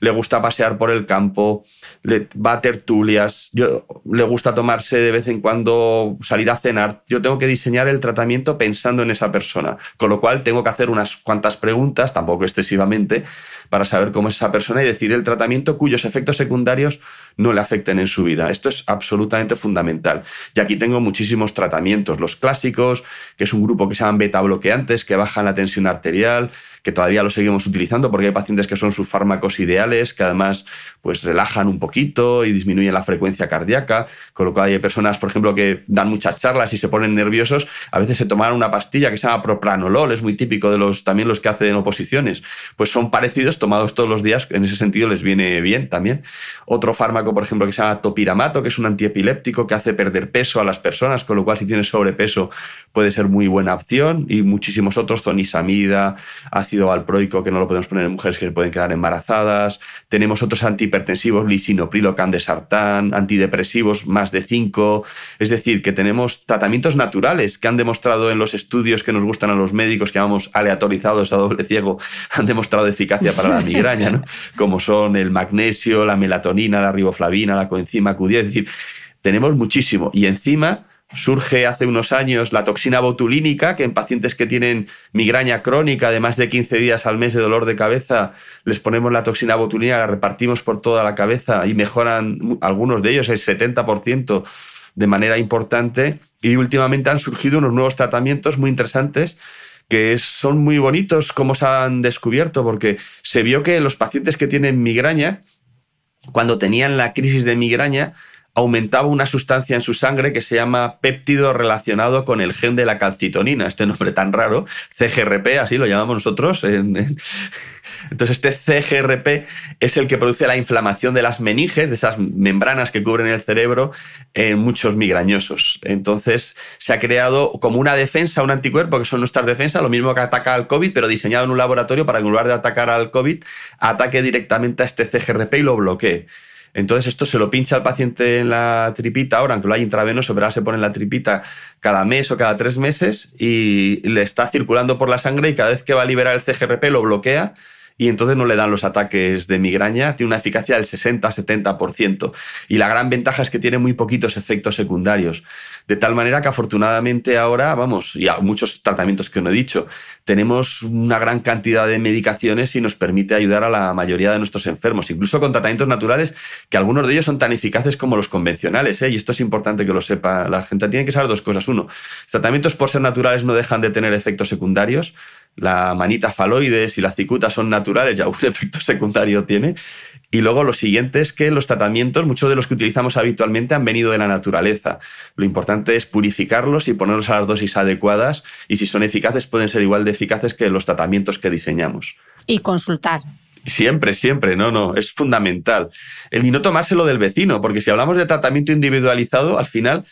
le gusta pasear por el campo, le, va a tertulias, yo, le gusta tomarse de vez en cuando salir a cenar. Yo tengo que diseñar el tratamiento pensando en esa persona, con lo cual tengo que hacer unas cuantas preguntas, tampoco excesivamente, para saber cómo es esa persona y decir el tratamiento cuyos efectos secundarios no le afecten en su vida. Esto es absolutamente fundamental. Y aquí tengo muchísimos tratamientos clásicos, que es un grupo que se llaman beta bloqueantes, que bajan la tensión arterial, que todavía lo seguimos utilizando porque hay pacientes que son sus fármacos ideales, que además pues relajan un poquito y disminuyen la frecuencia cardíaca, con lo cual hay personas, por ejemplo, que dan muchas charlas y se ponen nerviosos, a veces se toman una pastilla que se llama propranolol, es muy típico de los también los que hacen oposiciones, pues son parecidos tomados todos los días, en ese sentido les viene bien también. Otro fármaco, por ejemplo, que se llama topiramato, que es un antiepiléptico que hace perder peso a las personas, con lo cual si tienes sobrepeso peso puede ser muy buena opción y muchísimos otros, zonisamida, ácido valproico que no lo podemos poner en mujeres que pueden quedar embarazadas. Tenemos otros antihipertensivos, lisinoprilo, candesartán, antidepresivos, más de 5. Es decir, que tenemos tratamientos naturales que han demostrado en los estudios que nos gustan a los médicos, que llamamos aleatorizados a doble ciego, han demostrado eficacia para la migraña, ¿no? como son el magnesio, la melatonina, la riboflavina, la coenzima Q10. Es decir, tenemos muchísimo. Y encima surge hace unos años la toxina botulínica, que en pacientes que tienen migraña crónica de más de 15 días al mes de dolor de cabeza, les ponemos la toxina botulínica, la repartimos por toda la cabeza y mejoran algunos de ellos el 70% de manera importante. Y últimamente han surgido unos nuevos tratamientos muy interesantes que son muy bonitos como se han descubierto, porque se vio que los pacientes que tienen migraña, cuando tenían la crisis de migraña, aumentaba una sustancia en su sangre que se llama péptido relacionado con el gen de la calcitonina, este nombre tan raro, CGRP, así lo llamamos nosotros. Entonces, este CGRP es el que produce la inflamación de las meninges, de esas membranas que cubren el cerebro en muchos migrañosos. Entonces, se ha creado como una defensa, un anticuerpo, que son nuestras defensas, lo mismo que ataca al COVID, pero diseñado en un laboratorio para que en lugar de atacar al COVID, ataque directamente a este CGRP y lo bloquee. Entonces esto se lo pincha al paciente en la tripita, ahora aunque lo hay intravenoso, pero ahora se pone en la tripita cada mes o cada tres meses y le está circulando por la sangre y cada vez que va a liberar el CGRP lo bloquea y entonces no le dan los ataques de migraña. Tiene una eficacia del 60-70%. Y la gran ventaja es que tiene muy poquitos efectos secundarios. De tal manera que afortunadamente ahora, vamos, y muchos tratamientos que no he dicho, tenemos una gran cantidad de medicaciones y nos permite ayudar a la mayoría de nuestros enfermos, incluso con tratamientos naturales que algunos de ellos son tan eficaces como los convencionales. ¿eh? Y esto es importante que lo sepa la gente. Tiene que saber dos cosas. Uno, tratamientos por ser naturales no dejan de tener efectos secundarios. La manita faloides y la cicuta son naturales, ya un efecto secundario tiene. Y luego lo siguiente es que los tratamientos, muchos de los que utilizamos habitualmente, han venido de la naturaleza. Lo importante es purificarlos y ponerlos a las dosis adecuadas y si son eficaces pueden ser igual de eficaces que los tratamientos que diseñamos. Y consultar. Siempre, siempre, no, no, es fundamental. El y no tomárselo del vecino, porque si hablamos de tratamiento individualizado, al final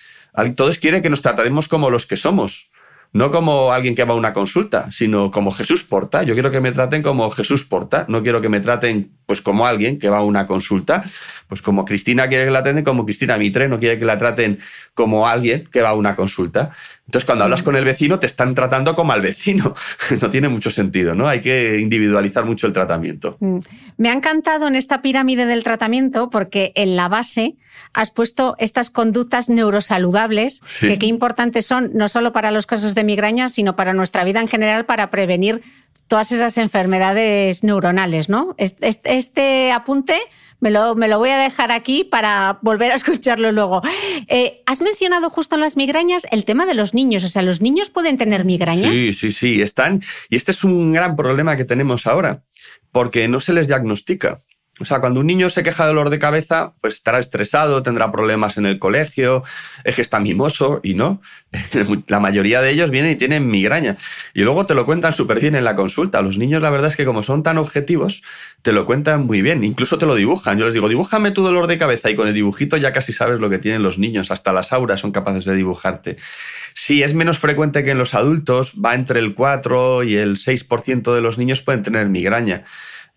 todos quieren que nos tratemos como los que somos. No como alguien que va a una consulta, sino como Jesús Porta. Yo quiero que me traten como Jesús Porta. No quiero que me traten pues como alguien que va a una consulta. Pues como Cristina quiere que la traten como Cristina Mitre, no quiere que la traten como alguien que va a una consulta. Entonces, cuando hablas mm. con el vecino, te están tratando como al vecino. No tiene mucho sentido, ¿no? Hay que individualizar mucho el tratamiento. Mm. Me ha encantado en esta pirámide del tratamiento porque en la base has puesto estas conductas neurosaludables, que qué importantes son no solo para los casos de de migrañas, sino para nuestra vida en general, para prevenir todas esas enfermedades neuronales, ¿no? Este, apunte me lo, me lo, voy a dejar aquí para volver a escucharlo luego. Eh, has mencionado justo en las migrañas el tema de los niños, o sea, ¿los niños pueden tener migrañas? Sí, sí, sí, están. Y este es un gran problema que tenemos ahora, porque no se les diagnostica. O sea, cuando un niño se queja de dolor de cabeza, pues estará estresado, tendrá problemas en el colegio, es que está mimoso y no. la mayoría de ellos vienen y tienen migraña. Y luego te lo cuentan súper bien en la consulta. Los niños, la verdad es que como son tan objetivos, te lo cuentan muy bien. Incluso te lo dibujan. Yo les digo, dibújame tu dolor de cabeza y con el dibujito ya casi sabes lo que tienen los niños. Hasta las auras son capaces de dibujarte. Si es menos frecuente que en los adultos. Va entre el 4 y el 6% de los niños pueden tener migraña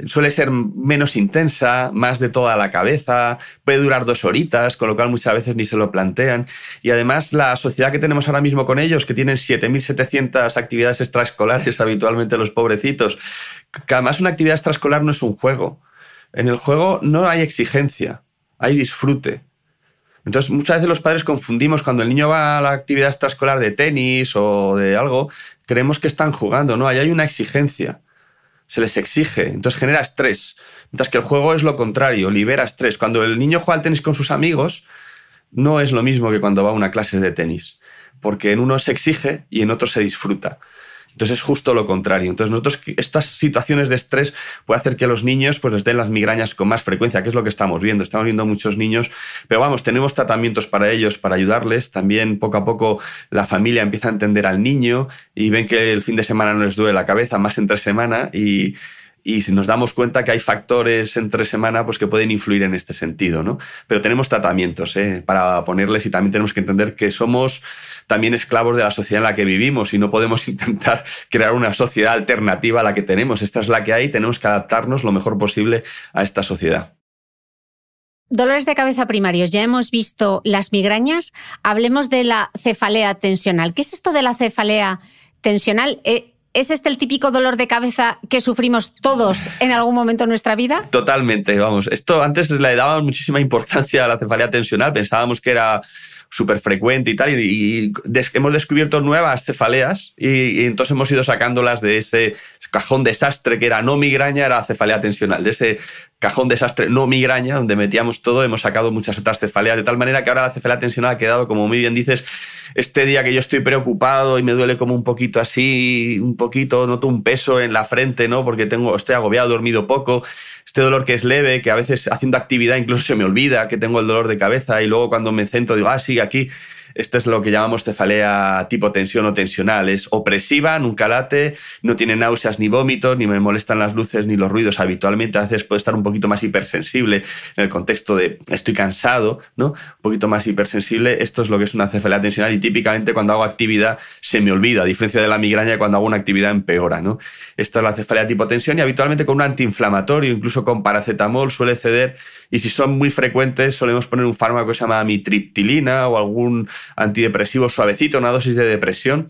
suele ser menos intensa, más de toda la cabeza, puede durar dos horitas, con lo cual muchas veces ni se lo plantean. Y además la sociedad que tenemos ahora mismo con ellos, que tienen 7.700 actividades extraescolares habitualmente los pobrecitos, que además una actividad extraescolar no es un juego. En el juego no hay exigencia, hay disfrute. Entonces, muchas veces los padres confundimos cuando el niño va a la actividad extraescolar de tenis o de algo, creemos que están jugando, ¿no? Ahí hay una exigencia se les exige, entonces genera estrés. Mientras que el juego es lo contrario, libera estrés. Cuando el niño juega al tenis con sus amigos, no es lo mismo que cuando va a una clase de tenis, porque en uno se exige y en otro se disfruta. Entonces es justo lo contrario. Entonces nosotros estas situaciones de estrés puede hacer que a los niños pues les den las migrañas con más frecuencia, que es lo que estamos viendo. Estamos viendo muchos niños, pero vamos, tenemos tratamientos para ellos, para ayudarles. También poco a poco la familia empieza a entender al niño y ven que el fin de semana no les duele la cabeza, más entre semana y si nos damos cuenta que hay factores entre semana pues que pueden influir en este sentido, ¿no? Pero tenemos tratamientos ¿eh? para ponerles y también tenemos que entender que somos también esclavos de la sociedad en la que vivimos y no podemos intentar crear una sociedad alternativa a la que tenemos. Esta es la que hay tenemos que adaptarnos lo mejor posible a esta sociedad. Dolores de cabeza primarios. Ya hemos visto las migrañas. Hablemos de la cefalea tensional. ¿Qué es esto de la cefalea tensional? Eh, ¿Es este el típico dolor de cabeza que sufrimos todos en algún momento de nuestra vida? Totalmente, vamos. Esto antes le dábamos muchísima importancia a la cefalea tensional, pensábamos que era súper frecuente y tal, y, hemos descubierto nuevas cefaleas y, y, entonces hemos ido sacándolas de ese cajón desastre que era no migraña, era cefalea tensional, de ese cajón desastre, no migraña, donde metíamos todo, hemos sacado muchas otras cefaleas, de tal manera que ahora la cefalea tensional ha quedado, como muy bien dices, este día que yo estoy preocupado y me duele como un poquito así, un poquito, noto un peso en la frente, ¿no? Porque tengo, estoy agobiado, dormido poco, este dolor que es leve, que a veces haciendo actividad incluso se me olvida que tengo el dolor de cabeza y luego cuando me centro digo, ah, sí, aquí esto es lo que llamamos cefalea tipo tensión o tensional. Es opresiva, nunca late, no tiene náuseas ni vómitos, ni me molestan las luces ni los ruidos habitualmente. A veces puede estar un poquito más hipersensible en el contexto de estoy cansado, ¿no? Un poquito más hipersensible. Esto es lo que es una cefalea tensional y típicamente cuando hago actividad se me olvida, a diferencia de la migraña cuando hago una actividad empeora, ¿no? Esta es la cefalea tipo tensión y habitualmente con un antiinflamatorio, incluso con paracetamol suele ceder y si son muy frecuentes solemos poner un fármaco que se llama mitriptilina o algún antidepresivo suavecito, una dosis de depresión,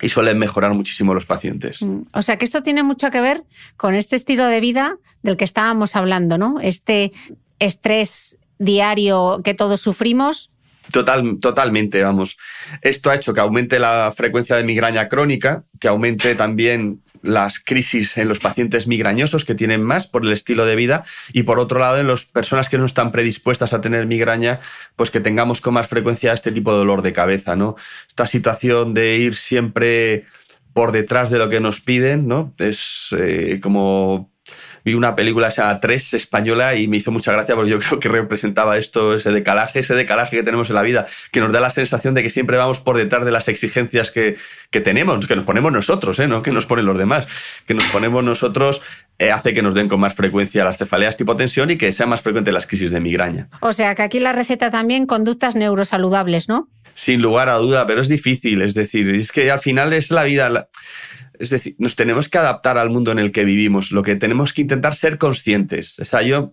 y suelen mejorar muchísimo los pacientes. Mm, o sea que esto tiene mucho que ver con este estilo de vida del que estábamos hablando, ¿no? Este estrés diario que todos sufrimos. Total, totalmente, vamos. Esto ha hecho que aumente la frecuencia de migraña crónica, que aumente también las crisis en los pacientes migrañosos que tienen más por el estilo de vida y por otro lado en las personas que no están predispuestas a tener migraña, pues que tengamos con más frecuencia este tipo de dolor de cabeza, ¿no? Esta situación de ir siempre por detrás de lo que nos piden, ¿no? Es eh, como vi una película esa Tres española y me hizo mucha gracia porque yo creo que representaba esto, ese decalaje, ese decalaje que tenemos en la vida, que nos da la sensación de que siempre vamos por detrás de las exigencias que, tenemos, que nos ponemos nosotros, ¿eh? que nos ponen los demás, que nos ponemos nosotros eh, hace que nos den con más frecuencia las cefaleas tipo tensión y que sean más frecuentes las crisis de migraña. O sea que aquí la receta también conductas neurosaludables, ¿no? Sin lugar a duda, pero es difícil, es decir, es que al final es la vida es decir, nos tenemos que adaptar al mundo en el que vivimos, lo que tenemos que intentar ser conscientes. Es decir, yo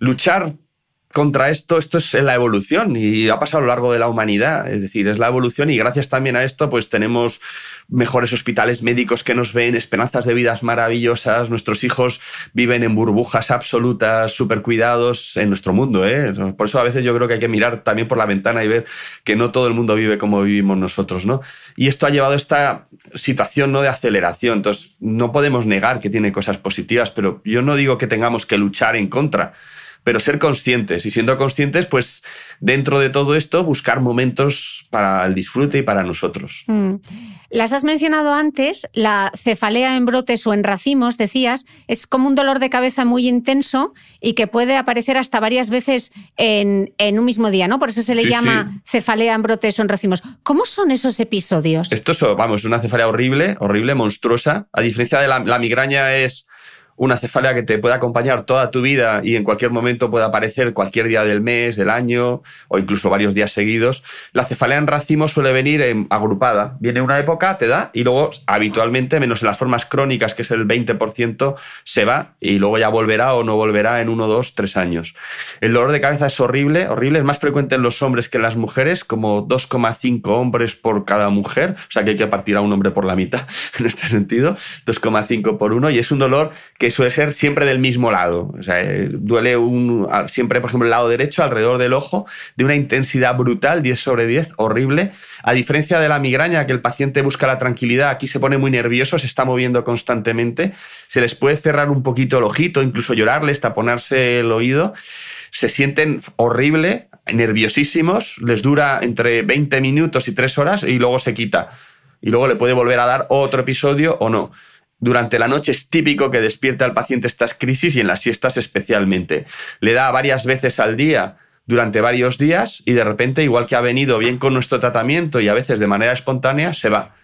luchar contra esto, esto es la evolución y ha pasado a lo largo de la humanidad. Es decir, es la evolución y gracias también a esto, pues tenemos mejores hospitales médicos que nos ven, esperanzas de vidas maravillosas, nuestros hijos viven en burbujas absolutas, super cuidados en nuestro mundo. ¿eh? Por eso a veces yo creo que hay que mirar también por la ventana y ver que no todo el mundo vive como vivimos nosotros. ¿no? Y esto ha llevado a esta situación ¿no? de aceleración. Entonces, no podemos negar que tiene cosas positivas, pero yo no digo que tengamos que luchar en contra pero ser conscientes y siendo conscientes, pues dentro de todo esto, buscar momentos para el disfrute y para nosotros. Mm. Las has mencionado antes, la cefalea en brotes o en racimos, decías, es como un dolor de cabeza muy intenso y que puede aparecer hasta varias veces en, un mismo día, ¿no? Por eso se le llama cefalea en brotes o en racimos. ¿Cómo son esos episodios? Esto es, vamos, una cefalea horrible, horrible, monstruosa. A diferencia de la migraña es una cefalea que te pueda acompañar toda tu vida y en cualquier momento pueda aparecer cualquier día del mes, del año o incluso varios días seguidos. La cefalea en racimo suele venir agrupada. Viene una época, te da y luego habitualmente, menos en las formas crónicas, que es el 20%, se va y luego ya volverá o no volverá en uno, dos, tres años. El dolor de cabeza es horrible, horrible. Es más frecuente en los hombres que en las mujeres, como 2,5 hombres por cada mujer. O sea que hay que partir a un hombre por la mitad en este sentido, 2,5 por uno. Y es un dolor que suele ser siempre del mismo lado. sea, eh, duele un, siempre, por ejemplo, el lado derecho alrededor del ojo de una intensidad brutal, 10 sobre 10, horrible. A diferencia de la migraña, que el paciente busca la tranquilidad, aquí se pone muy nervioso, se está moviendo constantemente, se les puede cerrar un poquito el ojito, incluso llorarles, taponarse el oído. Se sienten horrible, nerviosísimos, les dura entre 20 minutos y 3 horas y luego se quita. Y luego le puede volver a dar otro episodio o no. Durante la noche es típico que despierte al paciente estas crisis y en las siestas especialmente. Le da varias veces al día durante varios días y de repente, igual que ha venido bien con nuestro tratamiento y a veces de manera espontánea, se va.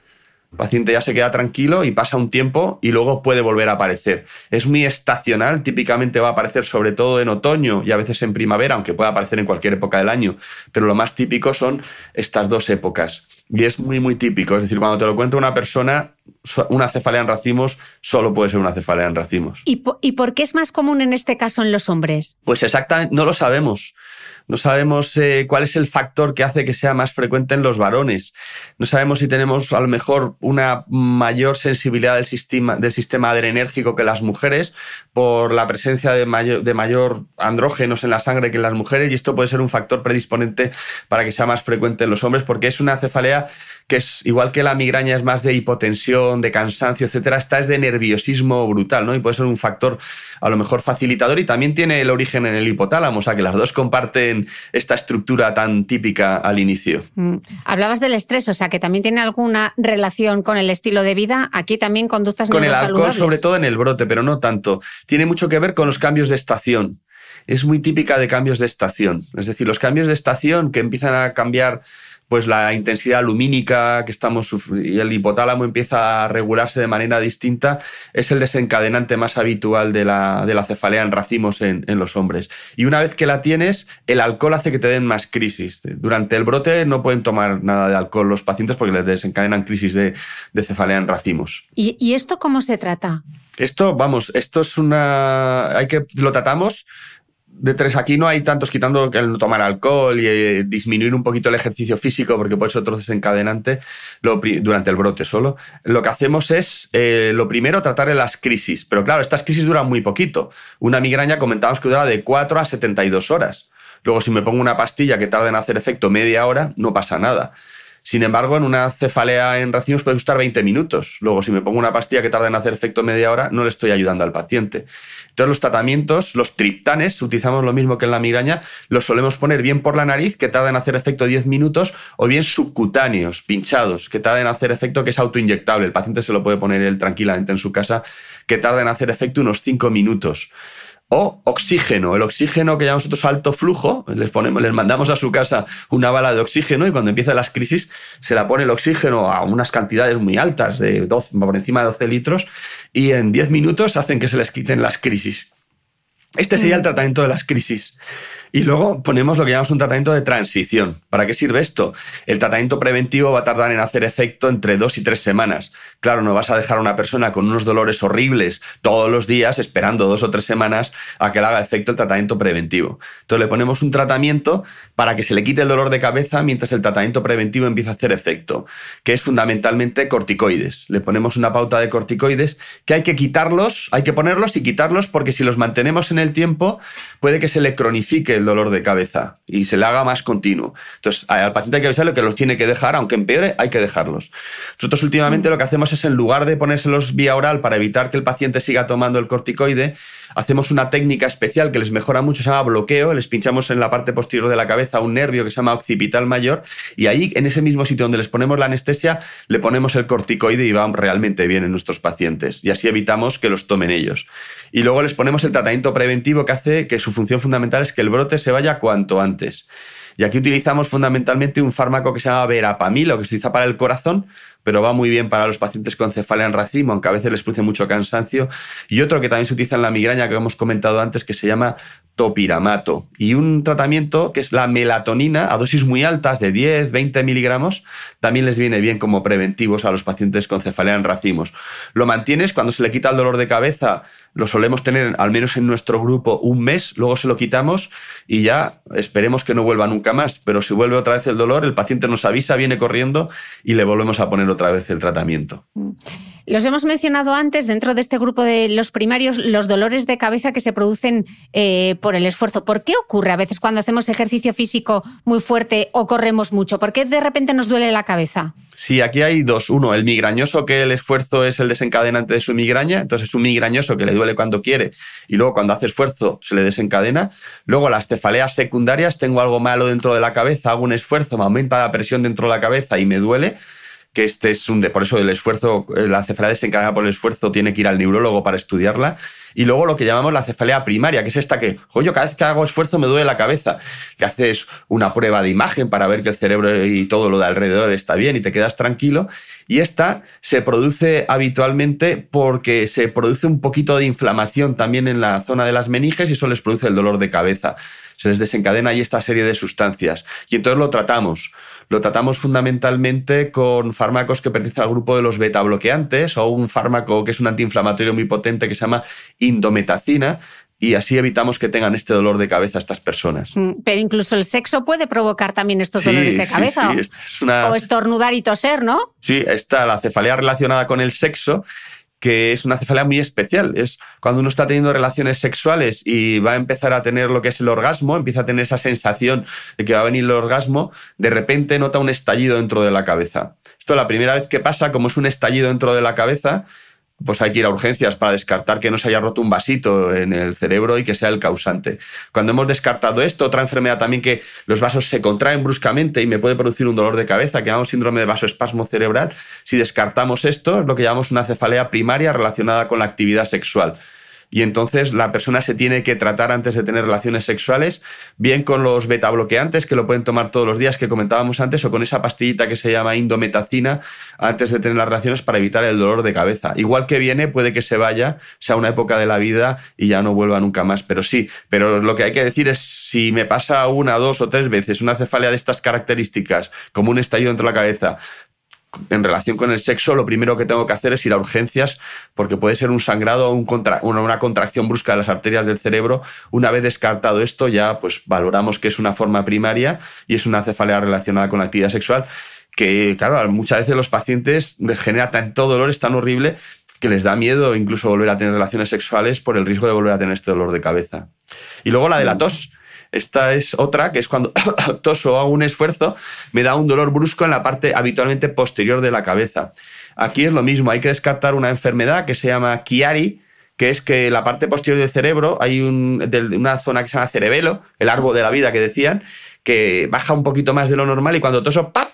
El paciente ya se queda tranquilo y pasa un tiempo y luego puede volver a aparecer. Es muy estacional, típicamente va a aparecer sobre todo en otoño y a veces en primavera, aunque puede aparecer en cualquier época del año, pero lo más típico son estas dos épocas. Y es muy, muy típico. Es decir, cuando te lo cuenta una persona, una cefalea en racimos solo puede ser una cefalea en racimos. ¿Y, ¿Y por qué es más común en este caso en los hombres? Pues exactamente, no lo sabemos no sabemos eh, cuál es el factor que hace que sea más frecuente en los varones, no sabemos si tenemos a lo mejor una mayor sensibilidad del sistema, del sistema adrenérgico que las mujeres por la presencia de mayor, de mayor andrógenos en la sangre que en las mujeres y esto puede ser un factor predisponente para que sea más frecuente en los hombres porque es una cefalea que es igual que la migraña es más de hipotensión, de cansancio, etcétera, esta es de nerviosismo brutal, ¿no? Y puede ser un factor a lo mejor facilitador y también tiene el origen en el hipotálamo, o sea que las dos comparten esta estructura tan típica al inicio. Mm. Hablabas del estrés, o sea que también tiene alguna relación con el estilo de vida, aquí también conductas Con el alcohol, sobre todo en el brote, pero no tanto. Tiene mucho que ver con los cambios de estación es muy típica de cambios de estación. Es decir, los cambios de estación que empiezan a cambiar pues la intensidad lumínica que estamos y el hipotálamo empieza a regularse de manera distinta, es el desencadenante más habitual de la, cefalea en racimos en, los hombres. Y una vez que la tienes, el alcohol hace que te den más crisis. Durante el brote no pueden tomar nada de alcohol los pacientes porque les desencadenan crisis de, cefalea en racimos. ¿Y, ¿Y esto cómo se trata? Esto, vamos, esto es una... Hay que... Lo tratamos de tres aquí no hay tantos, quitando el no tomar alcohol y eh, disminuir un poquito el ejercicio físico, porque puede ser otro desencadenante durante el brote solo. Lo que hacemos es, eh, lo primero, tratar de las crisis. Pero claro, estas crisis duran muy poquito. Una migraña comentábamos que dura de 4 a 72 horas. Luego, si me pongo una pastilla que tarda en hacer efecto media hora, no pasa nada. Sin embargo, en una cefalea en racimos puede gustar 20 minutos. Luego, si me pongo una pastilla que tarda en hacer efecto media hora, no le estoy ayudando al paciente. Entonces, los tratamientos, los triptanes, utilizamos lo mismo que en la migraña, los solemos poner bien por la nariz, que tarda en hacer efecto 10 minutos, o bien subcutáneos, pinchados, que tarda en hacer efecto, que es autoinyectable. El paciente se lo puede poner él tranquilamente en su casa, que tarda en hacer efecto unos 5 minutos o oxígeno. El oxígeno que llamamos nosotros alto flujo, les, ponemos, les mandamos a su casa una bala de oxígeno y cuando empiezan las crisis se la pone el oxígeno a unas cantidades muy altas, de 12, por encima de 12 litros, y en 10 minutos hacen que se les quiten las crisis. Este sería el tratamiento de las crisis. Y luego ponemos lo que llamamos un tratamiento de transición. ¿Para qué sirve esto? El tratamiento preventivo va a tardar en hacer efecto entre dos y tres semanas. Claro, no vas a dejar a una persona con unos dolores horribles todos los días esperando dos o tres semanas a que le haga efecto el tratamiento preventivo. Entonces le ponemos un tratamiento para que se le quite el dolor de cabeza mientras el tratamiento preventivo empieza a hacer efecto, que es fundamentalmente corticoides. Le ponemos una pauta de corticoides que hay que quitarlos, hay que ponerlos y quitarlos porque si los mantenemos en el tiempo puede que se le cronifique dolor de cabeza y se le haga más continuo. Entonces, al paciente hay que avisarle que los tiene que dejar, aunque empeore, hay que dejarlos. Nosotros últimamente mm. lo que hacemos es, en lugar de ponérselos vía oral para evitar que el paciente siga tomando el corticoide, hacemos una técnica especial que les mejora mucho, se llama bloqueo, les pinchamos en la parte posterior de la cabeza un nervio que se llama occipital mayor y ahí, en ese mismo sitio donde les ponemos la anestesia, le ponemos el corticoide y va realmente bien en nuestros pacientes y así evitamos que los tomen ellos. Y luego les ponemos el tratamiento preventivo que hace que su función fundamental es que el brote se vaya cuanto antes. Y aquí utilizamos fundamentalmente un fármaco que se llama verapamil, lo que se utiliza para el corazón, pero va muy bien para los pacientes con cefalea en racimo, aunque a veces les produce mucho cansancio. Y otro que también se utiliza en la migraña que hemos comentado antes, que se llama topiramato. Y un tratamiento que es la melatonina a dosis muy altas, de 10, 20 miligramos, también les viene bien como preventivos a los pacientes con cefalea en racimos. Lo mantienes cuando se le quita el dolor de cabeza lo solemos tener al menos en nuestro grupo un mes, luego se lo quitamos y ya esperemos que no vuelva nunca más. Pero si vuelve otra vez el dolor, el paciente nos avisa, viene corriendo y le volvemos a poner otra vez el tratamiento. Mm. Los hemos mencionado antes dentro de este grupo de los primarios, los dolores de cabeza que se producen eh, por el esfuerzo. ¿Por qué ocurre a veces cuando hacemos ejercicio físico muy fuerte o corremos mucho? ¿Por qué de repente nos duele la cabeza? Sí, aquí hay dos. Uno, el migrañoso, que el esfuerzo es el desencadenante de su migraña. Entonces, es un migrañoso que le duele cuando quiere y luego cuando hace esfuerzo se le desencadena. Luego, las cefaleas secundarias, tengo algo malo dentro de la cabeza, hago un esfuerzo, me aumenta la presión dentro de la cabeza y me duele que este es un... De, por eso el esfuerzo, eh, la cefalea desencadenada por el esfuerzo, tiene que ir al neurólogo para estudiarla. Y luego lo que llamamos la cefalea primaria, que es esta que, yo cada vez que hago esfuerzo me duele la cabeza. Que haces una prueba de imagen para ver que el cerebro y todo lo de alrededor está bien y te quedas tranquilo. Y esta se produce habitualmente porque se produce un poquito de inflamación también en la zona de las meninges y eso les produce el dolor de cabeza. Se les desencadena ahí esta serie de sustancias. Y entonces lo tratamos lo tratamos fundamentalmente con fármacos que pertenecen al grupo de los beta bloqueantes o un fármaco que es un antiinflamatorio muy potente que se llama indometacina, y así evitamos que tengan este dolor de cabeza estas personas. Mm, pero incluso el sexo puede provocar también estos dolores de cabeza. O estornudar y toser, ¿no? Sí, está la cefalea relacionada con el sexo que es una cefalea muy especial. Es cuando uno está teniendo relaciones sexuales y va a empezar a tener lo que es el orgasmo, empieza a tener esa sensación de que va a venir el orgasmo, de repente nota un estallido dentro de la cabeza. Esto la primera vez que pasa, como es un estallido dentro de la cabeza, pues hay que ir a urgencias para descartar que no se haya roto un vasito en el cerebro y que sea el causante. Cuando hemos descartado esto, otra enfermedad también que los vasos se contraen bruscamente y me puede producir un dolor de cabeza, que llamamos síndrome de vasoespasmo cerebral, si descartamos esto, es lo que llamamos una cefalea primaria relacionada con la actividad sexual y entonces la persona se tiene que tratar antes de tener relaciones sexuales, bien con los betabloqueantes, que lo pueden tomar todos los días que comentábamos antes o con esa pastillita que se llama indometacina antes de tener las relaciones para evitar el dolor de cabeza. Igual que viene, puede que se vaya, sea una época de la vida y ya no vuelva nunca más, pero sí, pero lo que hay que decir es si me pasa una, dos o tres veces una cefalea de estas características, como un estallido dentro de la cabeza, en relación con el sexo, lo primero que tengo que hacer es ir a urgencias, porque puede ser un sangrado o una, contracción brusca de las arterias del cerebro. Una vez descartado esto, ya pues valoramos que es una forma primaria y es una cefalea relacionada con la actividad sexual, que claro, muchas veces los pacientes les genera tanto dolor, es tan horrible que les da miedo incluso volver a tener relaciones sexuales por el riesgo de volver a tener este dolor de cabeza. Y luego la de la mm. tos esta es otra, que es cuando toso o hago un esfuerzo, me da un dolor brusco en la parte habitualmente posterior de la cabeza. Aquí es lo mismo, hay que descartar una enfermedad que se llama Chiari, que es que la parte posterior del cerebro hay una zona que se llama cerebelo, el árbol de la vida que decían, que baja un poquito más de lo normal y cuando toso, ¡pap!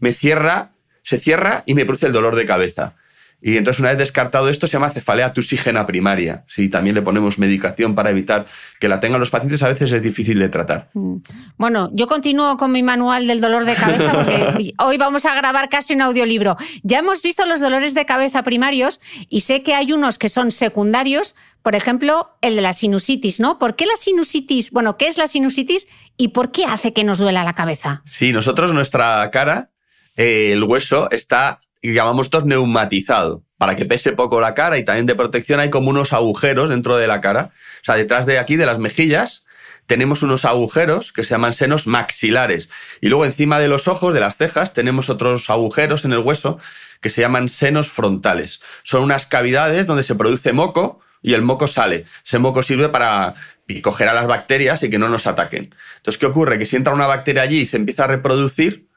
me cierra, se cierra y me produce el dolor de cabeza. Y entonces, una vez descartado esto, se llama cefalea tuxígena primaria. Si también le ponemos medicación para evitar que la tengan los pacientes. A veces es difícil de tratar. Mm. Bueno, yo continúo con mi manual del dolor de cabeza porque hoy vamos a grabar casi un audiolibro. Ya hemos visto los dolores de cabeza primarios y sé que hay unos que son secundarios. Por ejemplo, el de la sinusitis, ¿no? ¿Por qué la sinusitis? Bueno, ¿qué es la sinusitis y por qué hace que nos duela la cabeza? Sí, nosotros, nuestra cara, eh, el hueso, está y llamamos esto neumatizado, para que pese poco la cara y también de protección hay como unos agujeros dentro de la cara. O sea, detrás de aquí, de las mejillas, tenemos unos agujeros que se llaman senos maxilares. Y luego encima de los ojos, de las cejas, tenemos otros agujeros en el hueso que se llaman senos frontales. Son unas cavidades donde se produce moco y el moco sale. Ese moco sirve para coger a las bacterias y que no nos ataquen. Entonces, ¿qué ocurre? Que si entra una bacteria allí y se empieza a reproducir,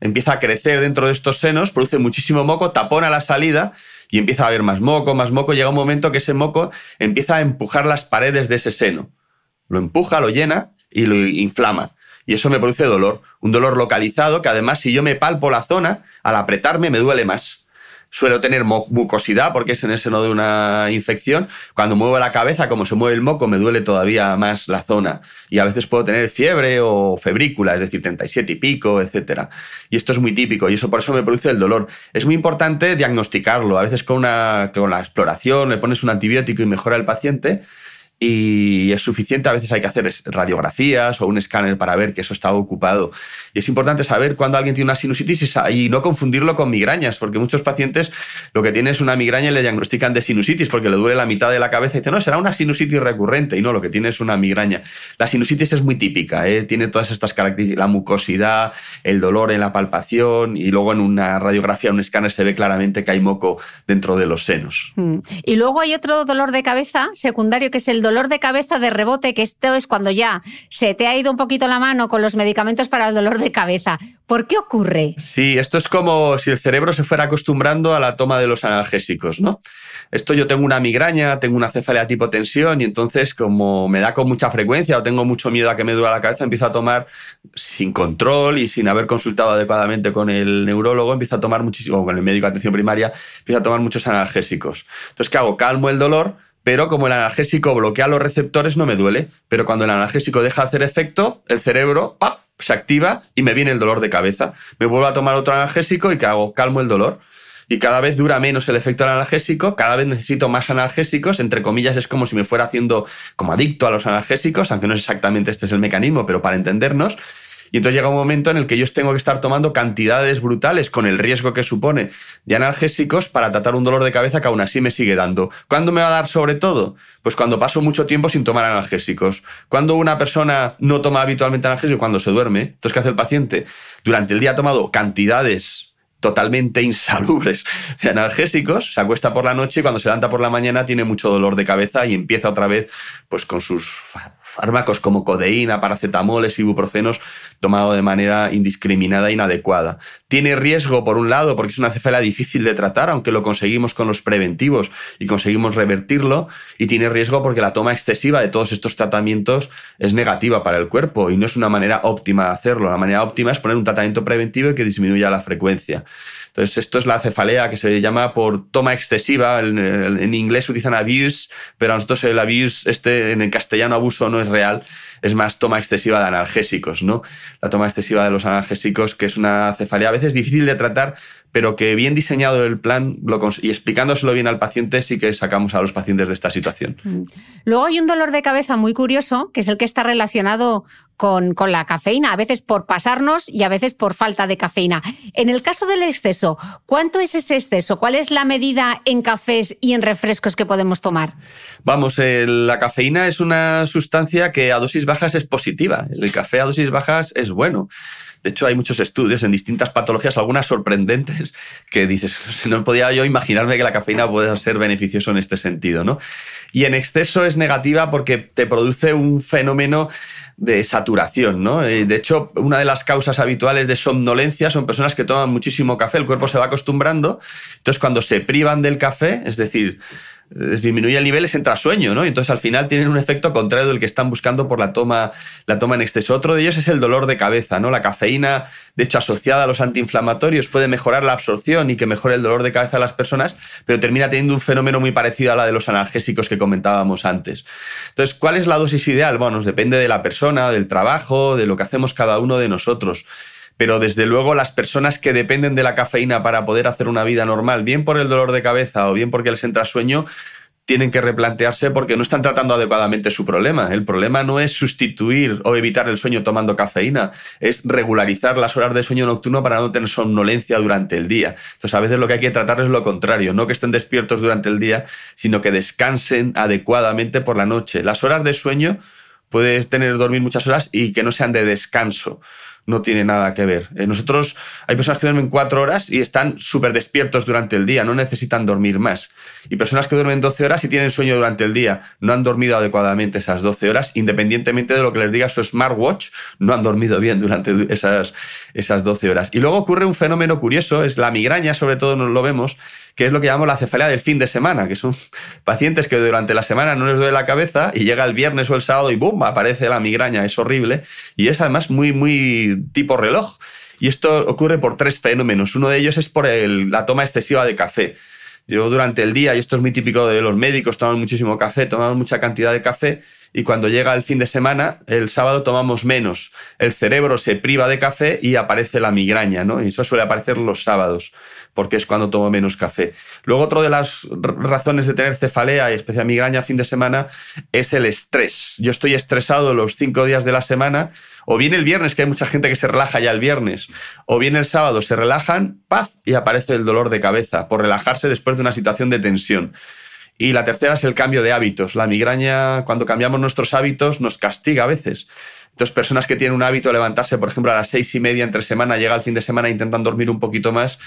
empieza a crecer dentro de estos senos, produce muchísimo moco, tapona la salida y empieza a haber más moco, más moco. Llega un momento que ese moco empieza a empujar las paredes de ese seno. Lo empuja, lo llena y lo inflama. Y eso me produce dolor, un dolor localizado que además si yo me palpo la zona, al apretarme me duele más suelo tener mucosidad porque es en el seno de una infección. Cuando muevo la cabeza, como se mueve el moco, me duele todavía más la zona. Y a veces puedo tener fiebre o febrícula, es decir, 37 y pico, etc. Y esto es muy típico y eso por eso me produce el dolor. Es muy importante diagnosticarlo. A veces con, una, con la exploración le pones un antibiótico y mejora el paciente, y es suficiente. A veces hay que hacer radiografías o un escáner para ver que eso está ocupado. Y es importante saber cuándo alguien tiene una sinusitis y no confundirlo con migrañas, porque muchos pacientes lo que tienen es una migraña y le diagnostican de sinusitis porque le duele la mitad de la cabeza y dicen, no, será una sinusitis recurrente. Y no, lo que tiene es una migraña. La sinusitis es muy típica, ¿eh? tiene todas estas características, la mucosidad, el dolor en la palpación y luego en una radiografía, un escáner se ve claramente que hay moco dentro de los senos. Mm. Y luego hay otro dolor de cabeza secundario que es el dolor dolor de cabeza de rebote, que esto es cuando ya se te ha ido un poquito la mano con los medicamentos para el dolor de cabeza. ¿Por qué ocurre? Sí, esto es como si el cerebro se fuera acostumbrando a la toma de los analgésicos, ¿no? Esto yo tengo una migraña, tengo una cefalea tipo tensión y entonces como me da con mucha frecuencia o tengo mucho miedo a que me duela la cabeza, empiezo a tomar sin control y sin haber consultado adecuadamente con el neurólogo, empiezo a tomar muchísimo, o con el médico de atención primaria, empiezo a tomar muchos analgésicos. Entonces, ¿qué hago? Calmo el dolor pero como el analgésico bloquea los receptores no me duele, pero cuando el analgésico deja de hacer efecto, el cerebro se activa y me viene el dolor de cabeza. Me vuelvo a tomar otro analgésico y ¿qué hago? Calmo el dolor. Y cada vez dura menos el efecto analgésico, cada vez necesito más analgésicos, entre comillas es como si me fuera haciendo como adicto a los analgésicos, aunque no es exactamente este es el mecanismo, pero para entendernos. Y entonces llega un momento en el que yo tengo que estar tomando cantidades brutales con el riesgo que supone de analgésicos para tratar un dolor de cabeza que aún así me sigue dando. ¿Cuándo me va a dar sobre todo? Pues cuando paso mucho tiempo sin tomar analgésicos. Cuando una persona no toma habitualmente analgésicos, cuando se duerme. Entonces, ¿qué hace el paciente? Durante el día ha tomado cantidades totalmente insalubres de analgésicos, se acuesta por la noche y cuando se levanta por la mañana tiene mucho dolor de cabeza y empieza otra vez pues con sus Fármacos como codeína, paracetamoles, ibuprofenos, tomado de manera indiscriminada e inadecuada. Tiene riesgo, por un lado, porque es una cefalea difícil de tratar, aunque lo conseguimos con los preventivos y conseguimos revertirlo, y tiene riesgo porque la toma excesiva de todos estos tratamientos es negativa para el cuerpo y no es una manera óptima de hacerlo. La manera óptima es poner un tratamiento preventivo que disminuya la frecuencia. Entonces, esto es la cefalea que se llama por toma excesiva. En, inglés inglés utilizan abuse, pero a nosotros el abuse, este en el castellano abuso no es real, es más toma excesiva de analgésicos, ¿no? La toma excesiva de los analgésicos, que es una cefalea a veces difícil de tratar, pero que bien diseñado el plan y explicándoselo bien al paciente sí que sacamos a los pacientes de esta situación. Mm. Luego hay un dolor de cabeza muy curioso, que es el que está relacionado con, la cafeína, a veces por pasarnos y a veces por falta de cafeína. En el caso del exceso, ¿cuánto es ese exceso? ¿Cuál es la medida en cafés y en refrescos que podemos tomar? Vamos, eh, la cafeína es una sustancia que a dosis bajas es positiva, el café a dosis bajas es bueno. De hecho, hay muchos estudios en distintas patologías, algunas sorprendentes, que dices, no podía yo imaginarme que la cafeína pueda ser beneficioso en este sentido, ¿no? Y en exceso es negativa porque te produce un fenómeno de saturación, ¿no? Eh, de hecho, una de las causas habituales de somnolencia son personas que toman muchísimo café, el cuerpo se va acostumbrando, entonces cuando se privan del café, es decir, disminuye el nivel les entra sueño, ¿no? entonces al final tienen un efecto contrario del que están buscando por la toma, la toma en exceso. Otro de ellos es el dolor de cabeza, ¿no? La cafeína, de hecho, asociada a los antiinflamatorios, puede mejorar la absorción y que mejore el dolor de cabeza de las personas, pero termina teniendo un fenómeno muy parecido a la de los analgésicos que comentábamos antes. Entonces, ¿cuál es la dosis ideal? Bueno, nos pues depende de la persona, del trabajo, de lo que hacemos cada uno de nosotros pero desde luego las personas que dependen de la cafeína para poder hacer una vida normal, bien por el dolor de cabeza o bien porque les entra sueño, tienen que replantearse porque no están tratando adecuadamente su problema. El problema no es sustituir o evitar el sueño tomando cafeína, es regularizar las horas de sueño nocturno para no tener somnolencia durante el día. Entonces, a veces lo que hay que tratar es lo contrario, no que estén despiertos durante el día, sino que descansen adecuadamente por la noche. Las horas de sueño puedes tener dormir muchas horas y que no sean de descanso no tiene nada que ver. Eh, nosotros, hay personas que duermen cuatro horas y están súper despiertos durante el día, no necesitan dormir más. Y personas que duermen 12 horas y tienen sueño durante el día, no han dormido adecuadamente esas 12 horas, independientemente de lo que les diga su smartwatch, no han dormido bien durante esas, esas 12 horas. Y luego ocurre un fenómeno curioso, es la migraña, sobre todo nos lo vemos, que es lo que llamamos la cefalea del fin de semana, que son pacientes que durante la semana no les duele la cabeza y llega el viernes o el sábado y ¡bum! aparece la migraña, es horrible y es además muy, muy tipo reloj. Y esto ocurre por tres fenómenos. Uno de ellos es por el, la toma excesiva de café. Yo durante el día, y esto es muy típico de los médicos, tomamos muchísimo café, tomamos mucha cantidad de café y cuando llega el fin de semana, el sábado tomamos menos. El cerebro se priva de café y aparece la migraña, ¿no? Y eso suele aparecer los sábados, porque es cuando tomo menos café. Luego, otra de las razones de tener cefalea y especial migraña fin de semana es el estrés. Yo estoy estresado los cinco días de la semana o bien el viernes, que hay mucha gente que se relaja ya el viernes, o bien el sábado se relajan, paz, y aparece el dolor de cabeza por relajarse después de una situación de tensión. Y la tercera es el cambio de hábitos. La migraña, cuando cambiamos nuestros hábitos, nos castiga a veces. Entonces, personas que tienen un hábito de levantarse, por ejemplo, a las seis y media entre semana, llega al fin de semana, intentan dormir un poquito más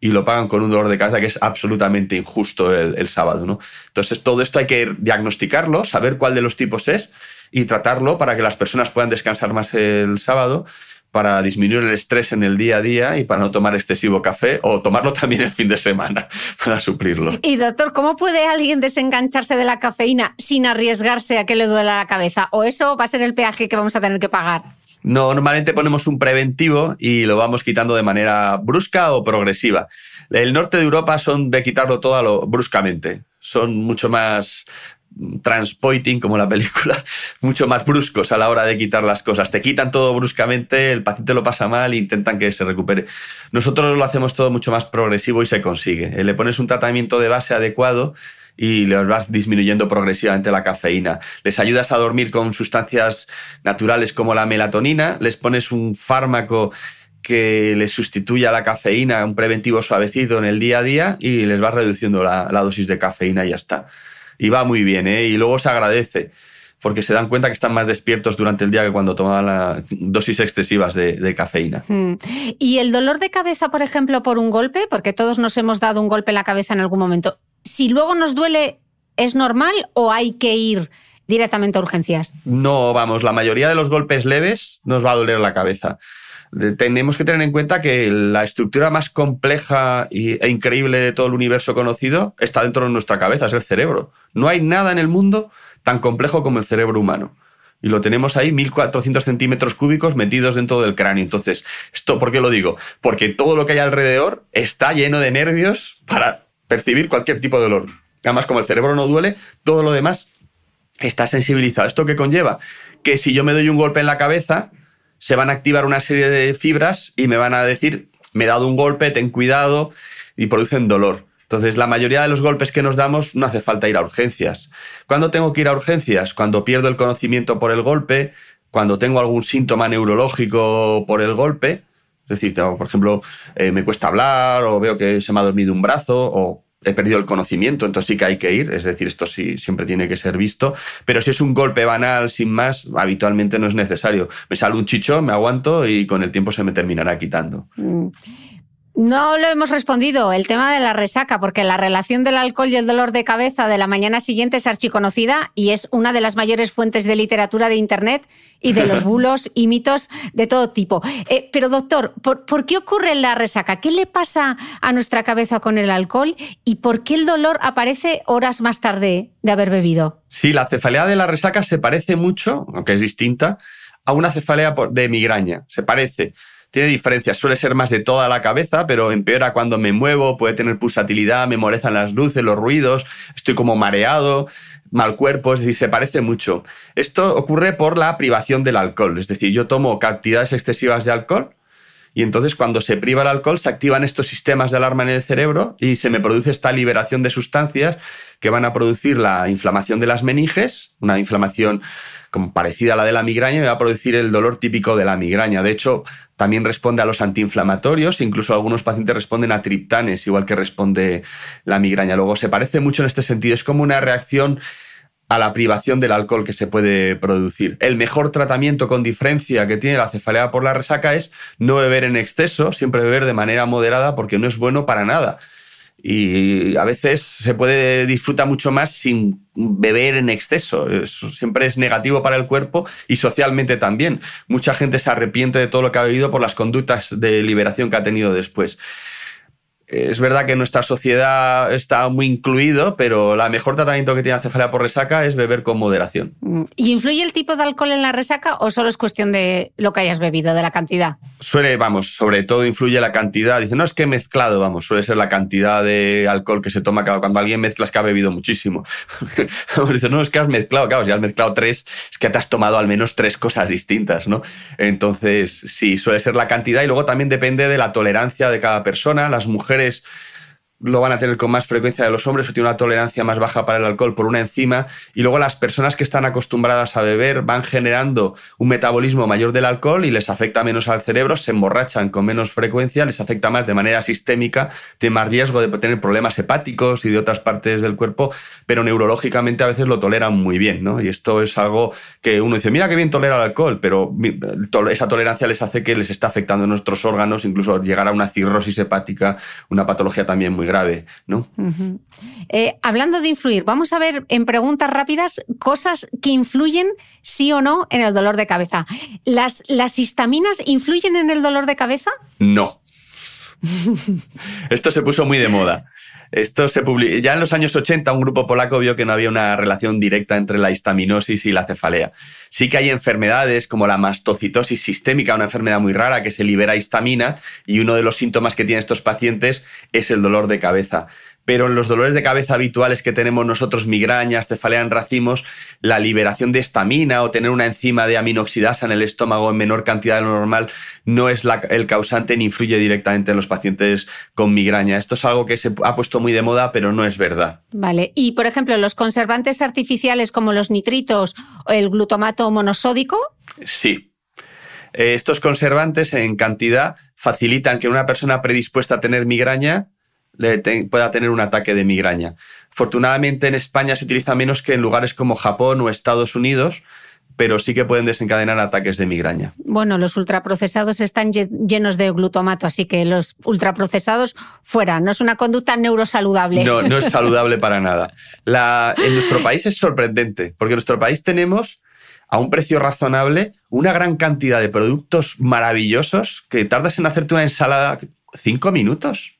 y lo pagan con un dolor de cabeza que es absolutamente injusto el, sábado. ¿no? Entonces, todo esto hay que diagnosticarlo, saber cuál de los tipos es y tratarlo para que las personas puedan descansar más el sábado, para disminuir el estrés en el día a día y para no tomar excesivo café o tomarlo también el fin de semana para suplirlo. Y doctor, ¿cómo puede alguien desengancharse de la cafeína sin arriesgarse a que le duela la cabeza? ¿O eso va a ser el peaje que vamos a tener que pagar? No, normalmente ponemos un preventivo y lo vamos quitando de manera brusca o progresiva. El norte de Europa son de quitarlo todo bruscamente son mucho más transpoiting, como la película, mucho más bruscos a la hora de quitar las cosas. Te quitan todo bruscamente, el paciente lo pasa mal e intentan que se recupere. Nosotros lo hacemos todo mucho más progresivo y se consigue. Eh, le pones un tratamiento de base adecuado y les vas disminuyendo progresivamente la cafeína. Les ayudas a dormir con sustancias naturales como la melatonina, les pones un fármaco que les sustituya la cafeína, un preventivo suavecito en el día a día y les vas reduciendo la, la dosis de cafeína y ya está y va muy bien, ¿eh? Y luego se agradece porque se dan cuenta que están más despiertos durante el día que cuando toman dosis excesivas de, de, cafeína. Mm. Y el dolor de cabeza, por ejemplo, por un golpe, porque todos nos hemos dado un golpe en la cabeza en algún momento, si luego nos duele, ¿es normal o hay que ir directamente a urgencias? No, vamos, la mayoría de los golpes leves nos va a doler la cabeza tenemos que tener en cuenta que la estructura más compleja e increíble de todo el universo conocido está dentro de nuestra cabeza, es el cerebro. No hay nada en el mundo tan complejo como el cerebro humano. Y lo tenemos ahí, 1400 centímetros cúbicos metidos dentro del cráneo. Entonces, ¿esto por qué lo digo? Porque todo lo que hay alrededor está lleno de nervios para percibir cualquier tipo de dolor. Además, como el cerebro no duele, todo lo demás está sensibilizado. ¿Esto qué conlleva? Que si yo me doy un golpe en la cabeza, se van a activar una serie de fibras y me van a decir, me he dado un golpe, ten cuidado, y producen dolor. Entonces, la mayoría de los golpes que nos damos no hace falta ir a urgencias. ¿Cuándo tengo que ir a urgencias? Cuando pierdo el conocimiento por el golpe, cuando tengo algún síntoma neurológico por el golpe, es decir, por ejemplo, eh, me cuesta hablar o veo que se me ha dormido un brazo o he perdido el conocimiento, entonces sí que hay que ir, es decir, esto sí siempre tiene que ser visto, pero si es un golpe banal, sin más, habitualmente no es necesario. Me sale un chicho, me aguanto y con el tiempo se me terminará quitando. Mm. No lo hemos respondido, el tema de la resaca, porque la relación del alcohol y el dolor de cabeza de la mañana siguiente es archiconocida y es una de las mayores fuentes de literatura de Internet y de los bulos y mitos de todo tipo. Eh, pero doctor, ¿por, ¿por, qué ocurre la resaca? ¿Qué le pasa a nuestra cabeza con el alcohol y por qué el dolor aparece horas más tarde de haber bebido? Sí, la cefalea de la resaca se parece mucho, aunque es distinta, a una cefalea de migraña. Se parece. Tiene diferencias, suele ser más de toda la cabeza, pero empeora cuando me muevo, puede tener pulsatilidad, me molestan las luces, los ruidos, estoy como mareado, mal cuerpo, es decir, se parece mucho. Esto ocurre por la privación del alcohol, es decir, yo tomo cantidades excesivas de alcohol y entonces cuando se priva el alcohol se activan estos sistemas de alarma en el cerebro y se me produce esta liberación de sustancias que van a producir la inflamación de las meninges, una inflamación como parecida a la de la migraña me va a producir el dolor típico de la migraña. De hecho, también responde a los antiinflamatorios, incluso algunos pacientes responden a triptanes, igual que responde la migraña. Luego, se parece mucho en este sentido, es como una reacción a la privación del alcohol que se puede producir. El mejor tratamiento con diferencia que tiene la cefalea por la resaca es no beber en exceso, siempre beber de manera moderada porque no es bueno para nada. Y a veces se puede disfrutar mucho más sin beber en exceso. Eso siempre es negativo para el cuerpo y socialmente también. Mucha gente se arrepiente de todo lo que ha bebido por las conductas de liberación que ha tenido después es verdad que nuestra sociedad está muy incluido, pero la mejor tratamiento que tiene la cefalea por resaca es beber con moderación. Mm. ¿Y influye el tipo de alcohol en la resaca o solo es cuestión de lo que hayas bebido, de la cantidad? Suele, vamos, sobre todo influye la cantidad. Dice, no es que mezclado, vamos, suele ser la cantidad de alcohol que se toma. cuando alguien mezclas es que ha bebido muchísimo. Dice, no, es que has mezclado, claro, si has mezclado tres, es que te has tomado al menos tres cosas distintas, ¿no? Entonces, sí, suele ser la cantidad y luego también depende de la tolerancia de cada persona. Las mujeres es lo van a tener con más frecuencia de los hombres tiene una tolerancia más baja para el alcohol por una enzima y luego las personas que están acostumbradas a beber van generando un metabolismo mayor del alcohol y les afecta menos al cerebro, se emborrachan con menos frecuencia, les afecta más de manera sistémica, tienen más riesgo de tener problemas hepáticos y de otras partes del cuerpo, pero neurológicamente a veces lo toleran muy bien, ¿no? Y esto es algo que uno dice, mira qué bien tolera el alcohol, pero esa tolerancia les hace que les está afectando nuestros órganos, incluso llegar a una cirrosis hepática, una patología también muy grave. Eh, hablando de influir, vamos a ver en preguntas rápidas cosas que influyen sí o no en el dolor de cabeza. ¿Las, las histaminas influyen en el dolor de cabeza? No. Esto se puso muy de moda. Esto se ya en los años 80, un grupo polaco vio que no había una relación directa entre la histaminosis y la cefalea. Sí que hay enfermedades como la mastocitosis sistémica, una enfermedad muy rara que se libera histamina y uno de los síntomas que tienen estos pacientes es el dolor de cabeza pero en los dolores de cabeza habituales que tenemos nosotros, migrañas, cefalea en racimos, la liberación de estamina o tener una enzima de aminoxidasa en el estómago en menor cantidad de lo normal no es el causante ni influye directamente en los pacientes con migraña. Esto es algo que se ha puesto muy de moda, pero no es verdad. Vale, y por ejemplo, los conservantes artificiales como los nitritos o el glutamato monosódico. Sí, eh, estos conservantes en cantidad facilitan que una persona predispuesta a tener migraña pueda tener un ataque de migraña. Afortunadamente en España se utiliza menos que en lugares como Japón o Estados Unidos, pero sí que pueden desencadenar ataques de migraña. Bueno, los ultraprocesados están llenos de glutamato, así que los ultraprocesados fuera. No es una conducta neurosaludable. No, no es saludable para nada. en nuestro país es sorprendente, porque en nuestro país tenemos a un precio razonable una gran cantidad de productos maravillosos que tardas en hacerte una ensalada cinco minutos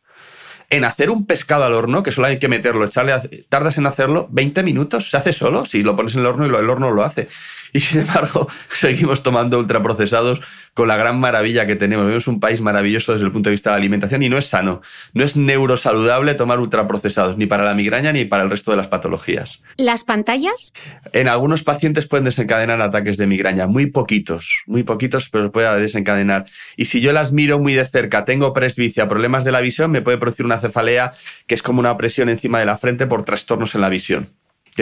en hacer un pescado al horno, que solo hay que meterlo, echarle, tardas en hacerlo 20 minutos, se hace solo, si lo pones en el horno y el horno lo hace. y sin embargo seguimos tomando ultraprocesados con la gran maravilla que tenemos. Vemos un país maravilloso desde el punto de vista de la alimentación y no es sano, no es neurosaludable tomar ultraprocesados, ni para la migraña ni para el resto de las patologías. ¿Las pantallas? En algunos pacientes pueden desencadenar ataques de migraña, muy poquitos, muy poquitos, pero puede desencadenar. Y si yo las miro muy de cerca, tengo presbicia, problemas de la visión, me puede producir una cefalea que es como una presión encima de la frente por trastornos en la visión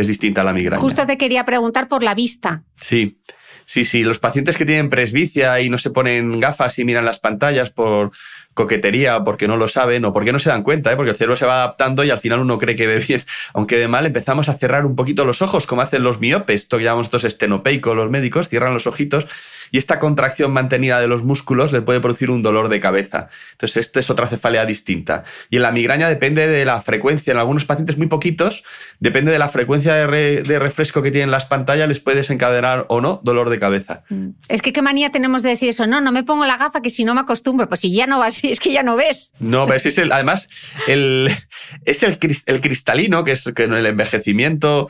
es distinta a la migración. Justo te quería preguntar por la vista. Sí. Sí, sí, los pacientes que tienen presbicia y no se ponen gafas y miran las pantallas por coquetería, porque no lo saben o porque no se dan cuenta, ¿eh? porque el cerebro se va adaptando y al final uno cree que ve bien, aunque de mal, empezamos a cerrar un poquito los ojos, como hacen los miopes, esto que llamamos estos estenopeicos, los médicos, cierran los ojitos y esta contracción mantenida de los músculos le puede producir un dolor de cabeza. Entonces, esta es otra cefalea distinta. Y en la migraña depende de la frecuencia. En algunos pacientes muy poquitos, depende de la frecuencia de, refresco que tienen las pantallas, les puede desencadenar o no dolor de cabeza. Mm. Es que qué manía tenemos de decir eso. No, no me pongo la gafa que si no me acostumbro. Pues si ya no vas, es que ya no ves. No, ves es el, además, el, es el, el cristalino, que es el envejecimiento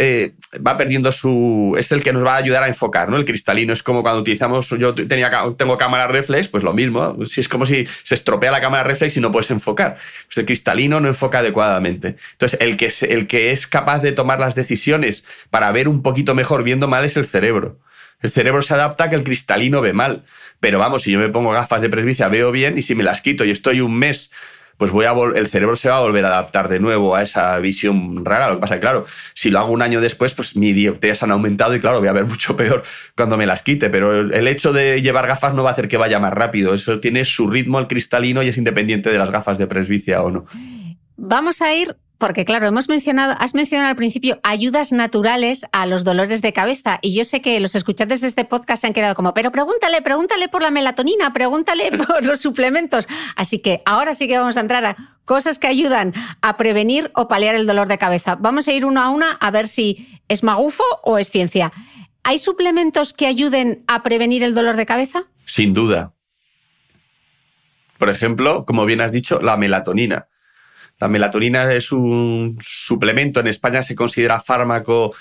eh, va perdiendo su. es el que nos va a ayudar a enfocar, ¿no? El cristalino es como cuando utilizamos. Yo tenía, tengo cámara reflex, pues lo mismo. Es como si se estropea la cámara reflex y no puedes enfocar. Pues el cristalino no enfoca adecuadamente. Entonces, el que, es, el que es capaz de tomar las decisiones para ver un poquito mejor viendo mal es el cerebro. El cerebro se adapta a que el cristalino ve mal. Pero vamos, si yo me pongo gafas de presbicia, veo bien, y si me las quito y estoy un mes pues voy a el cerebro se va a volver a adaptar de nuevo a esa visión rara. Lo que pasa es que, claro, si lo hago un año después, pues mis dioptrías han aumentado y, claro, voy a ver mucho peor cuando me las quite. Pero el hecho de llevar gafas no va a hacer que vaya más rápido. Eso tiene su ritmo al cristalino y es independiente de las gafas de presbicia o no. Vamos a ir porque claro, hemos mencionado, has mencionado al principio ayudas naturales a los dolores de cabeza y yo sé que los escuchantes de este podcast se han quedado como, pero pregúntale, pregúntale por la melatonina, pregúntale por los suplementos. Así que ahora sí que vamos a entrar a cosas que ayudan a prevenir o paliar el dolor de cabeza. Vamos a ir uno a una a ver si es magufo o es ciencia. ¿Hay suplementos que ayuden a prevenir el dolor de cabeza? Sin duda. Por ejemplo, como bien has dicho, la melatonina la melatonina es un suplemento, en España se considera fármaco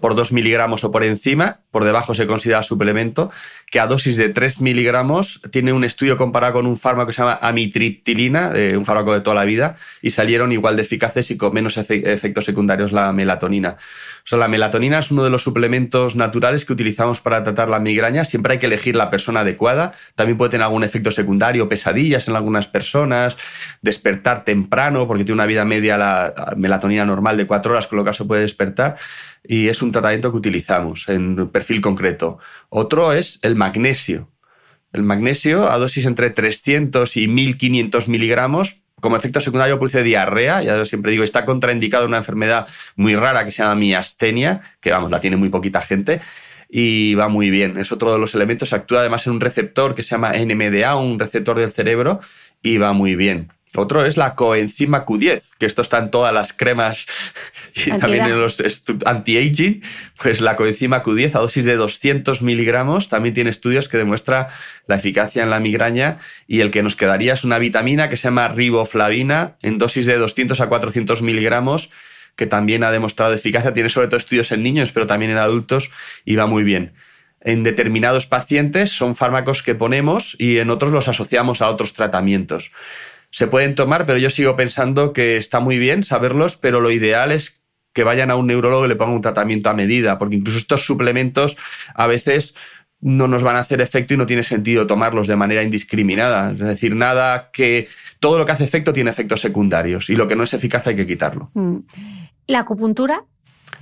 por 2 miligramos o por encima, por debajo se considera suplemento, que a dosis de 3 miligramos tiene un estudio comparado con un fármaco que se llama amitriptilina, eh, un fármaco de toda la vida, y salieron igual de eficaces y con menos efectos secundarios la melatonina. la melatonina es uno de los suplementos naturales que utilizamos para tratar la migraña. Siempre hay que elegir la persona adecuada. También puede tener algún efecto secundario, pesadillas en algunas personas, despertar temprano, porque tiene una vida media la melatonina normal de cuatro horas, con lo que se puede despertar y es un tratamiento que utilizamos en perfil concreto. Otro es el magnesio. El magnesio a dosis entre 300 y 1500 miligramos como efecto secundario produce diarrea, ya siempre digo, está contraindicado una enfermedad muy rara que se llama miastenia, que vamos, la tiene muy poquita gente y va muy bien. Es otro de los elementos, actúa además en un receptor que se llama NMDA, un receptor del cerebro y va muy bien. Otro es la coenzima Q10, que esto está en todas las cremas y también en los anti-aging. Pues la coenzima Q10 a dosis de 200 miligramos también tiene estudios que demuestra la eficacia en la migraña y el que nos quedaría es una vitamina que se llama riboflavina en dosis de 200 a 400 miligramos que también ha demostrado eficacia. Tiene sobre todo estudios en niños, pero también en adultos y va muy bien en determinados pacientes son fármacos que ponemos y en otros los asociamos a otros tratamientos se pueden tomar, pero yo sigo pensando que está muy bien saberlos, pero lo ideal es que vayan a un neurólogo y le pongan un tratamiento a medida, porque incluso estos suplementos a veces no nos van a hacer efecto y no tiene sentido tomarlos de manera indiscriminada. Es decir, nada que todo lo que hace efecto tiene efectos secundarios y lo que no es eficaz hay que quitarlo. Mm. ¿La acupuntura?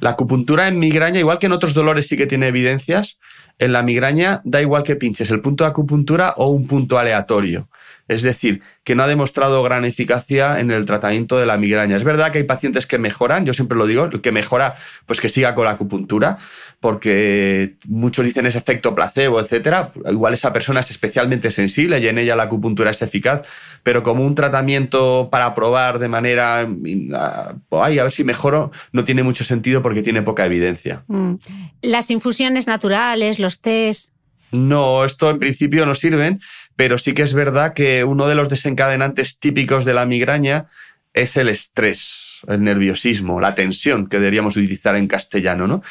La acupuntura en migraña, igual que en otros dolores sí que tiene evidencias, en la migraña da igual que pinches el punto de acupuntura o un punto aleatorio. Es decir, que no ha demostrado gran eficacia en el tratamiento de la migraña. Es verdad que hay pacientes que mejoran, yo siempre lo digo, el que mejora, pues que siga con la acupuntura, porque muchos dicen es efecto placebo, etcétera. Igual esa persona es especialmente sensible y en ella la acupuntura es eficaz, pero como un tratamiento para probar de manera, ah, a ver si mejoro, no tiene mucho sentido porque tiene poca evidencia. Mm. Las infusiones naturales, los test? No, esto en principio no sirven pero sí que es verdad que uno de los desencadenantes típicos de la migraña es el estrés, el nerviosismo, la tensión que deberíamos utilizar en castellano, ¿no?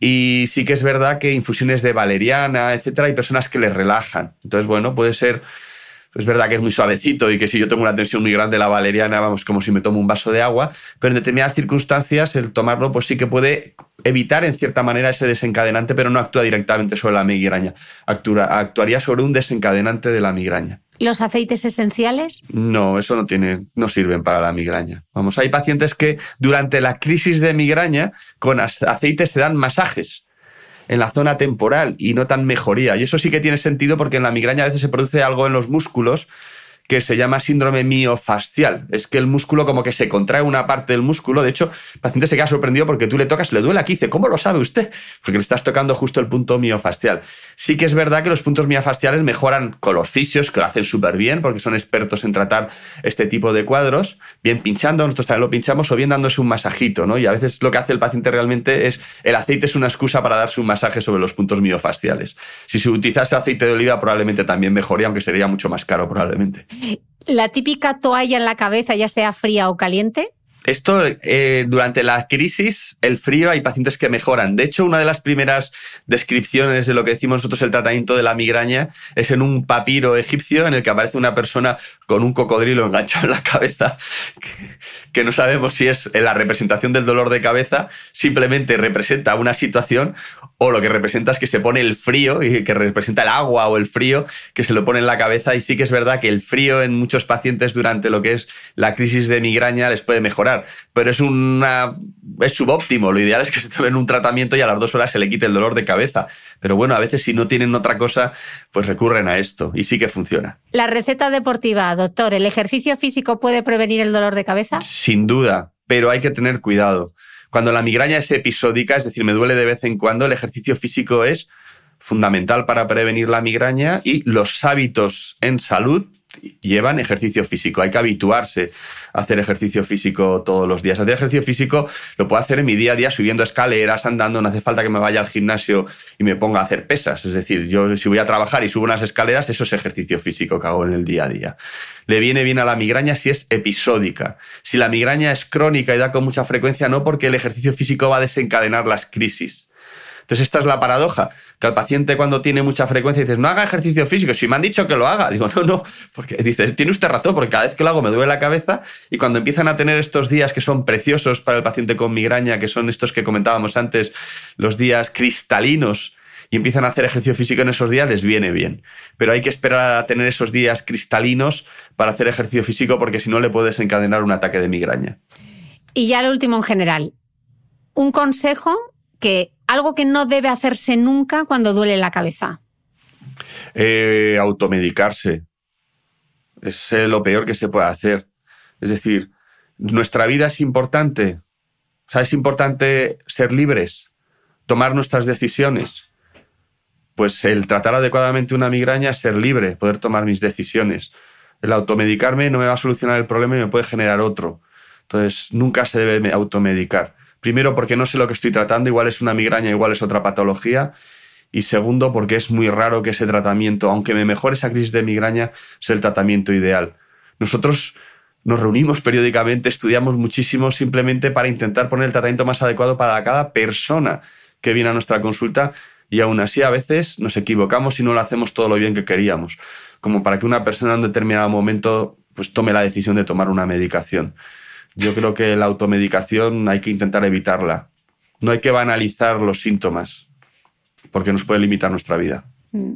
Y sí que es verdad que infusiones de valeriana, etcétera, hay personas que les relajan. Entonces, bueno, puede ser pues es verdad que es muy suavecito y que si yo tengo una tensión muy grande la valeriana, vamos, como si me tomo un vaso de agua, pero en determinadas circunstancias el tomarlo pues sí que puede evitar en cierta manera ese desencadenante, pero no actúa directamente sobre la migraña, actuaría sobre un desencadenante de la migraña. ¿Los aceites esenciales? No, eso no, tiene, no sirven para la migraña. Vamos, hay pacientes que durante la crisis de migraña con aceites se dan masajes en la zona temporal y no tan mejoría. Y eso sí que tiene sentido porque en la migraña a veces se produce algo en los músculos que se llama síndrome miofascial. Es que el músculo como que se contrae una parte del músculo. De hecho, el paciente se queda sorprendido porque tú le tocas, le duele aquí. Dice, ¿cómo lo sabe usted? Porque le estás tocando justo el punto miofascial. Sí que es verdad que los puntos miofasciales mejoran con los fisios, que lo hacen súper bien porque son expertos en tratar este tipo de cuadros, bien pinchando, nosotros también lo pinchamos, o bien dándose un masajito, ¿no? Y a veces lo que hace el paciente realmente es, el aceite es una excusa para darse un masaje sobre los puntos miofasciales. Si se utilizase aceite de oliva probablemente también mejoría, aunque sería mucho más caro probablemente. ¿La típica toalla en la cabeza, ya sea fría o caliente? Esto, eh, durante la crisis, el frío, hay pacientes que mejoran. De hecho, una de las primeras descripciones de lo que decimos nosotros el tratamiento de la migraña es en un papiro egipcio en el que aparece una persona con un cocodrilo enganchado en la cabeza, que no sabemos si es la representación del dolor de cabeza, simplemente representa una situación o lo que representa es que se pone el frío, y que representa el agua o el frío, que se lo pone en la cabeza. Y sí que es verdad que el frío en muchos pacientes durante lo que es la crisis de migraña les puede mejorar, pero es, una, es subóptimo. Lo ideal es que se tomen un tratamiento y a las dos horas se le quite el dolor de cabeza. Pero bueno, a veces si no tienen otra cosa, pues recurren a esto y sí que funciona. La receta deportiva, doctor, ¿el ejercicio físico puede prevenir el dolor de cabeza? Sin duda, pero hay que tener cuidado. Cuando la migraña es episódica, es decir, me duele de vez en cuando, el ejercicio físico es fundamental para prevenir la migraña y los hábitos en salud llevan ejercicio físico. Hay que habituarse a hacer ejercicio físico todos los días. Hacer ejercicio físico lo puedo hacer en mi día a día subiendo escaleras, andando, no hace falta que me vaya al gimnasio y me ponga a hacer pesas. Es decir, yo si voy a trabajar y subo unas escaleras, eso es ejercicio físico que hago en el día a día. Le viene bien a la migraña si es episódica. Si la migraña es crónica y da con mucha frecuencia, no porque el ejercicio físico va a desencadenar las crisis entonces, esta es la paradoja, que al paciente cuando tiene mucha frecuencia dices, no haga ejercicio físico, si me han dicho que lo haga, digo, no, no, porque dice, tiene usted razón, porque cada vez que lo hago me duele la cabeza y cuando empiezan a tener estos días que son preciosos para el paciente con migraña, que son estos que comentábamos antes, los días cristalinos, y empiezan a hacer ejercicio físico en esos días, les viene bien. Pero hay que esperar a tener esos días cristalinos para hacer ejercicio físico porque si no le puedes encadenar un ataque de migraña. Y ya lo último en general, un consejo que algo que no debe hacerse nunca cuando duele la cabeza. Eh, automedicarse. Es eh, lo peor que se puede hacer. Es decir, nuestra vida es importante. O es importante ser libres, tomar nuestras decisiones. Pues el tratar adecuadamente una migraña es ser libre, poder tomar mis decisiones. El automedicarme no me va a solucionar el problema y me puede generar otro. Entonces, nunca se debe automedicar. Primero, porque no sé lo que estoy tratando, igual es una migraña, igual es otra patología. Y segundo, porque es muy raro que ese tratamiento, aunque me mejore esa crisis de migraña, sea el tratamiento ideal. Nosotros nos reunimos periódicamente, estudiamos muchísimo simplemente para intentar poner el tratamiento más adecuado para cada persona que viene a nuestra consulta y aún así a veces nos equivocamos y no lo hacemos todo lo bien que queríamos, como para que una persona en un determinado momento pues tome la decisión de tomar una medicación. Yo creo que la automedicación hay que intentar evitarla. No hay que banalizar los síntomas, porque nos puede limitar nuestra vida. Mm.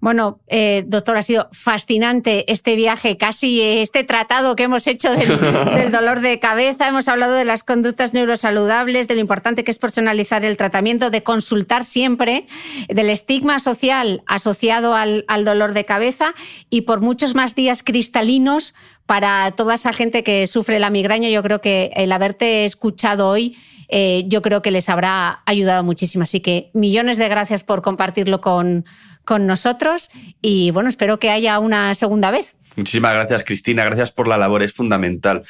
Bueno, eh, doctor, ha sido fascinante este viaje, casi este tratado que hemos hecho del, dolor de cabeza. Hemos hablado de las conductas neurosaludables, de lo importante que es personalizar el tratamiento, de consultar siempre, del estigma social asociado al, dolor de cabeza y por muchos más días cristalinos para toda esa gente que sufre la migraña. Yo creo que el haberte escuchado hoy eh, yo creo que les habrá ayudado muchísimo. Así que millones de gracias por compartirlo con, con nosotros y bueno, espero que haya una segunda vez. Muchísimas gracias, Cristina. Gracias por la labor. Es fundamental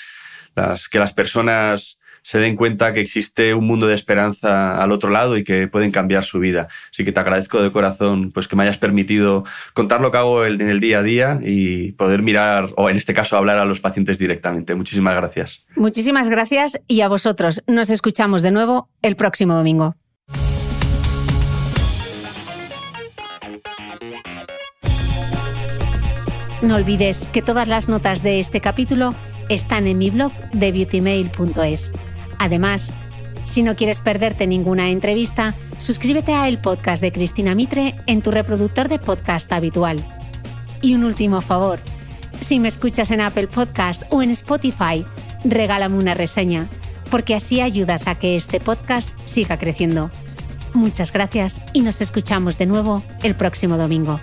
las, que las personas se den cuenta que existe un mundo de esperanza al otro lado y que pueden cambiar su vida. Así que te agradezco de corazón pues, que me hayas permitido contar lo que hago en el día a día y poder mirar, o en este caso hablar a los pacientes directamente. Muchísimas gracias. Muchísimas gracias y a vosotros. Nos escuchamos de nuevo el próximo domingo. No olvides que todas las notas de este capítulo están en mi blog de beautymail.es. Además, si no quieres perderte ninguna entrevista, suscríbete a el podcast de Cristina Mitre en tu reproductor de podcast habitual. Y un último favor, si me escuchas en Apple Podcast o en Spotify, regálame una reseña, porque así ayudas a que este podcast siga creciendo. Muchas gracias y nos escuchamos de nuevo el próximo domingo.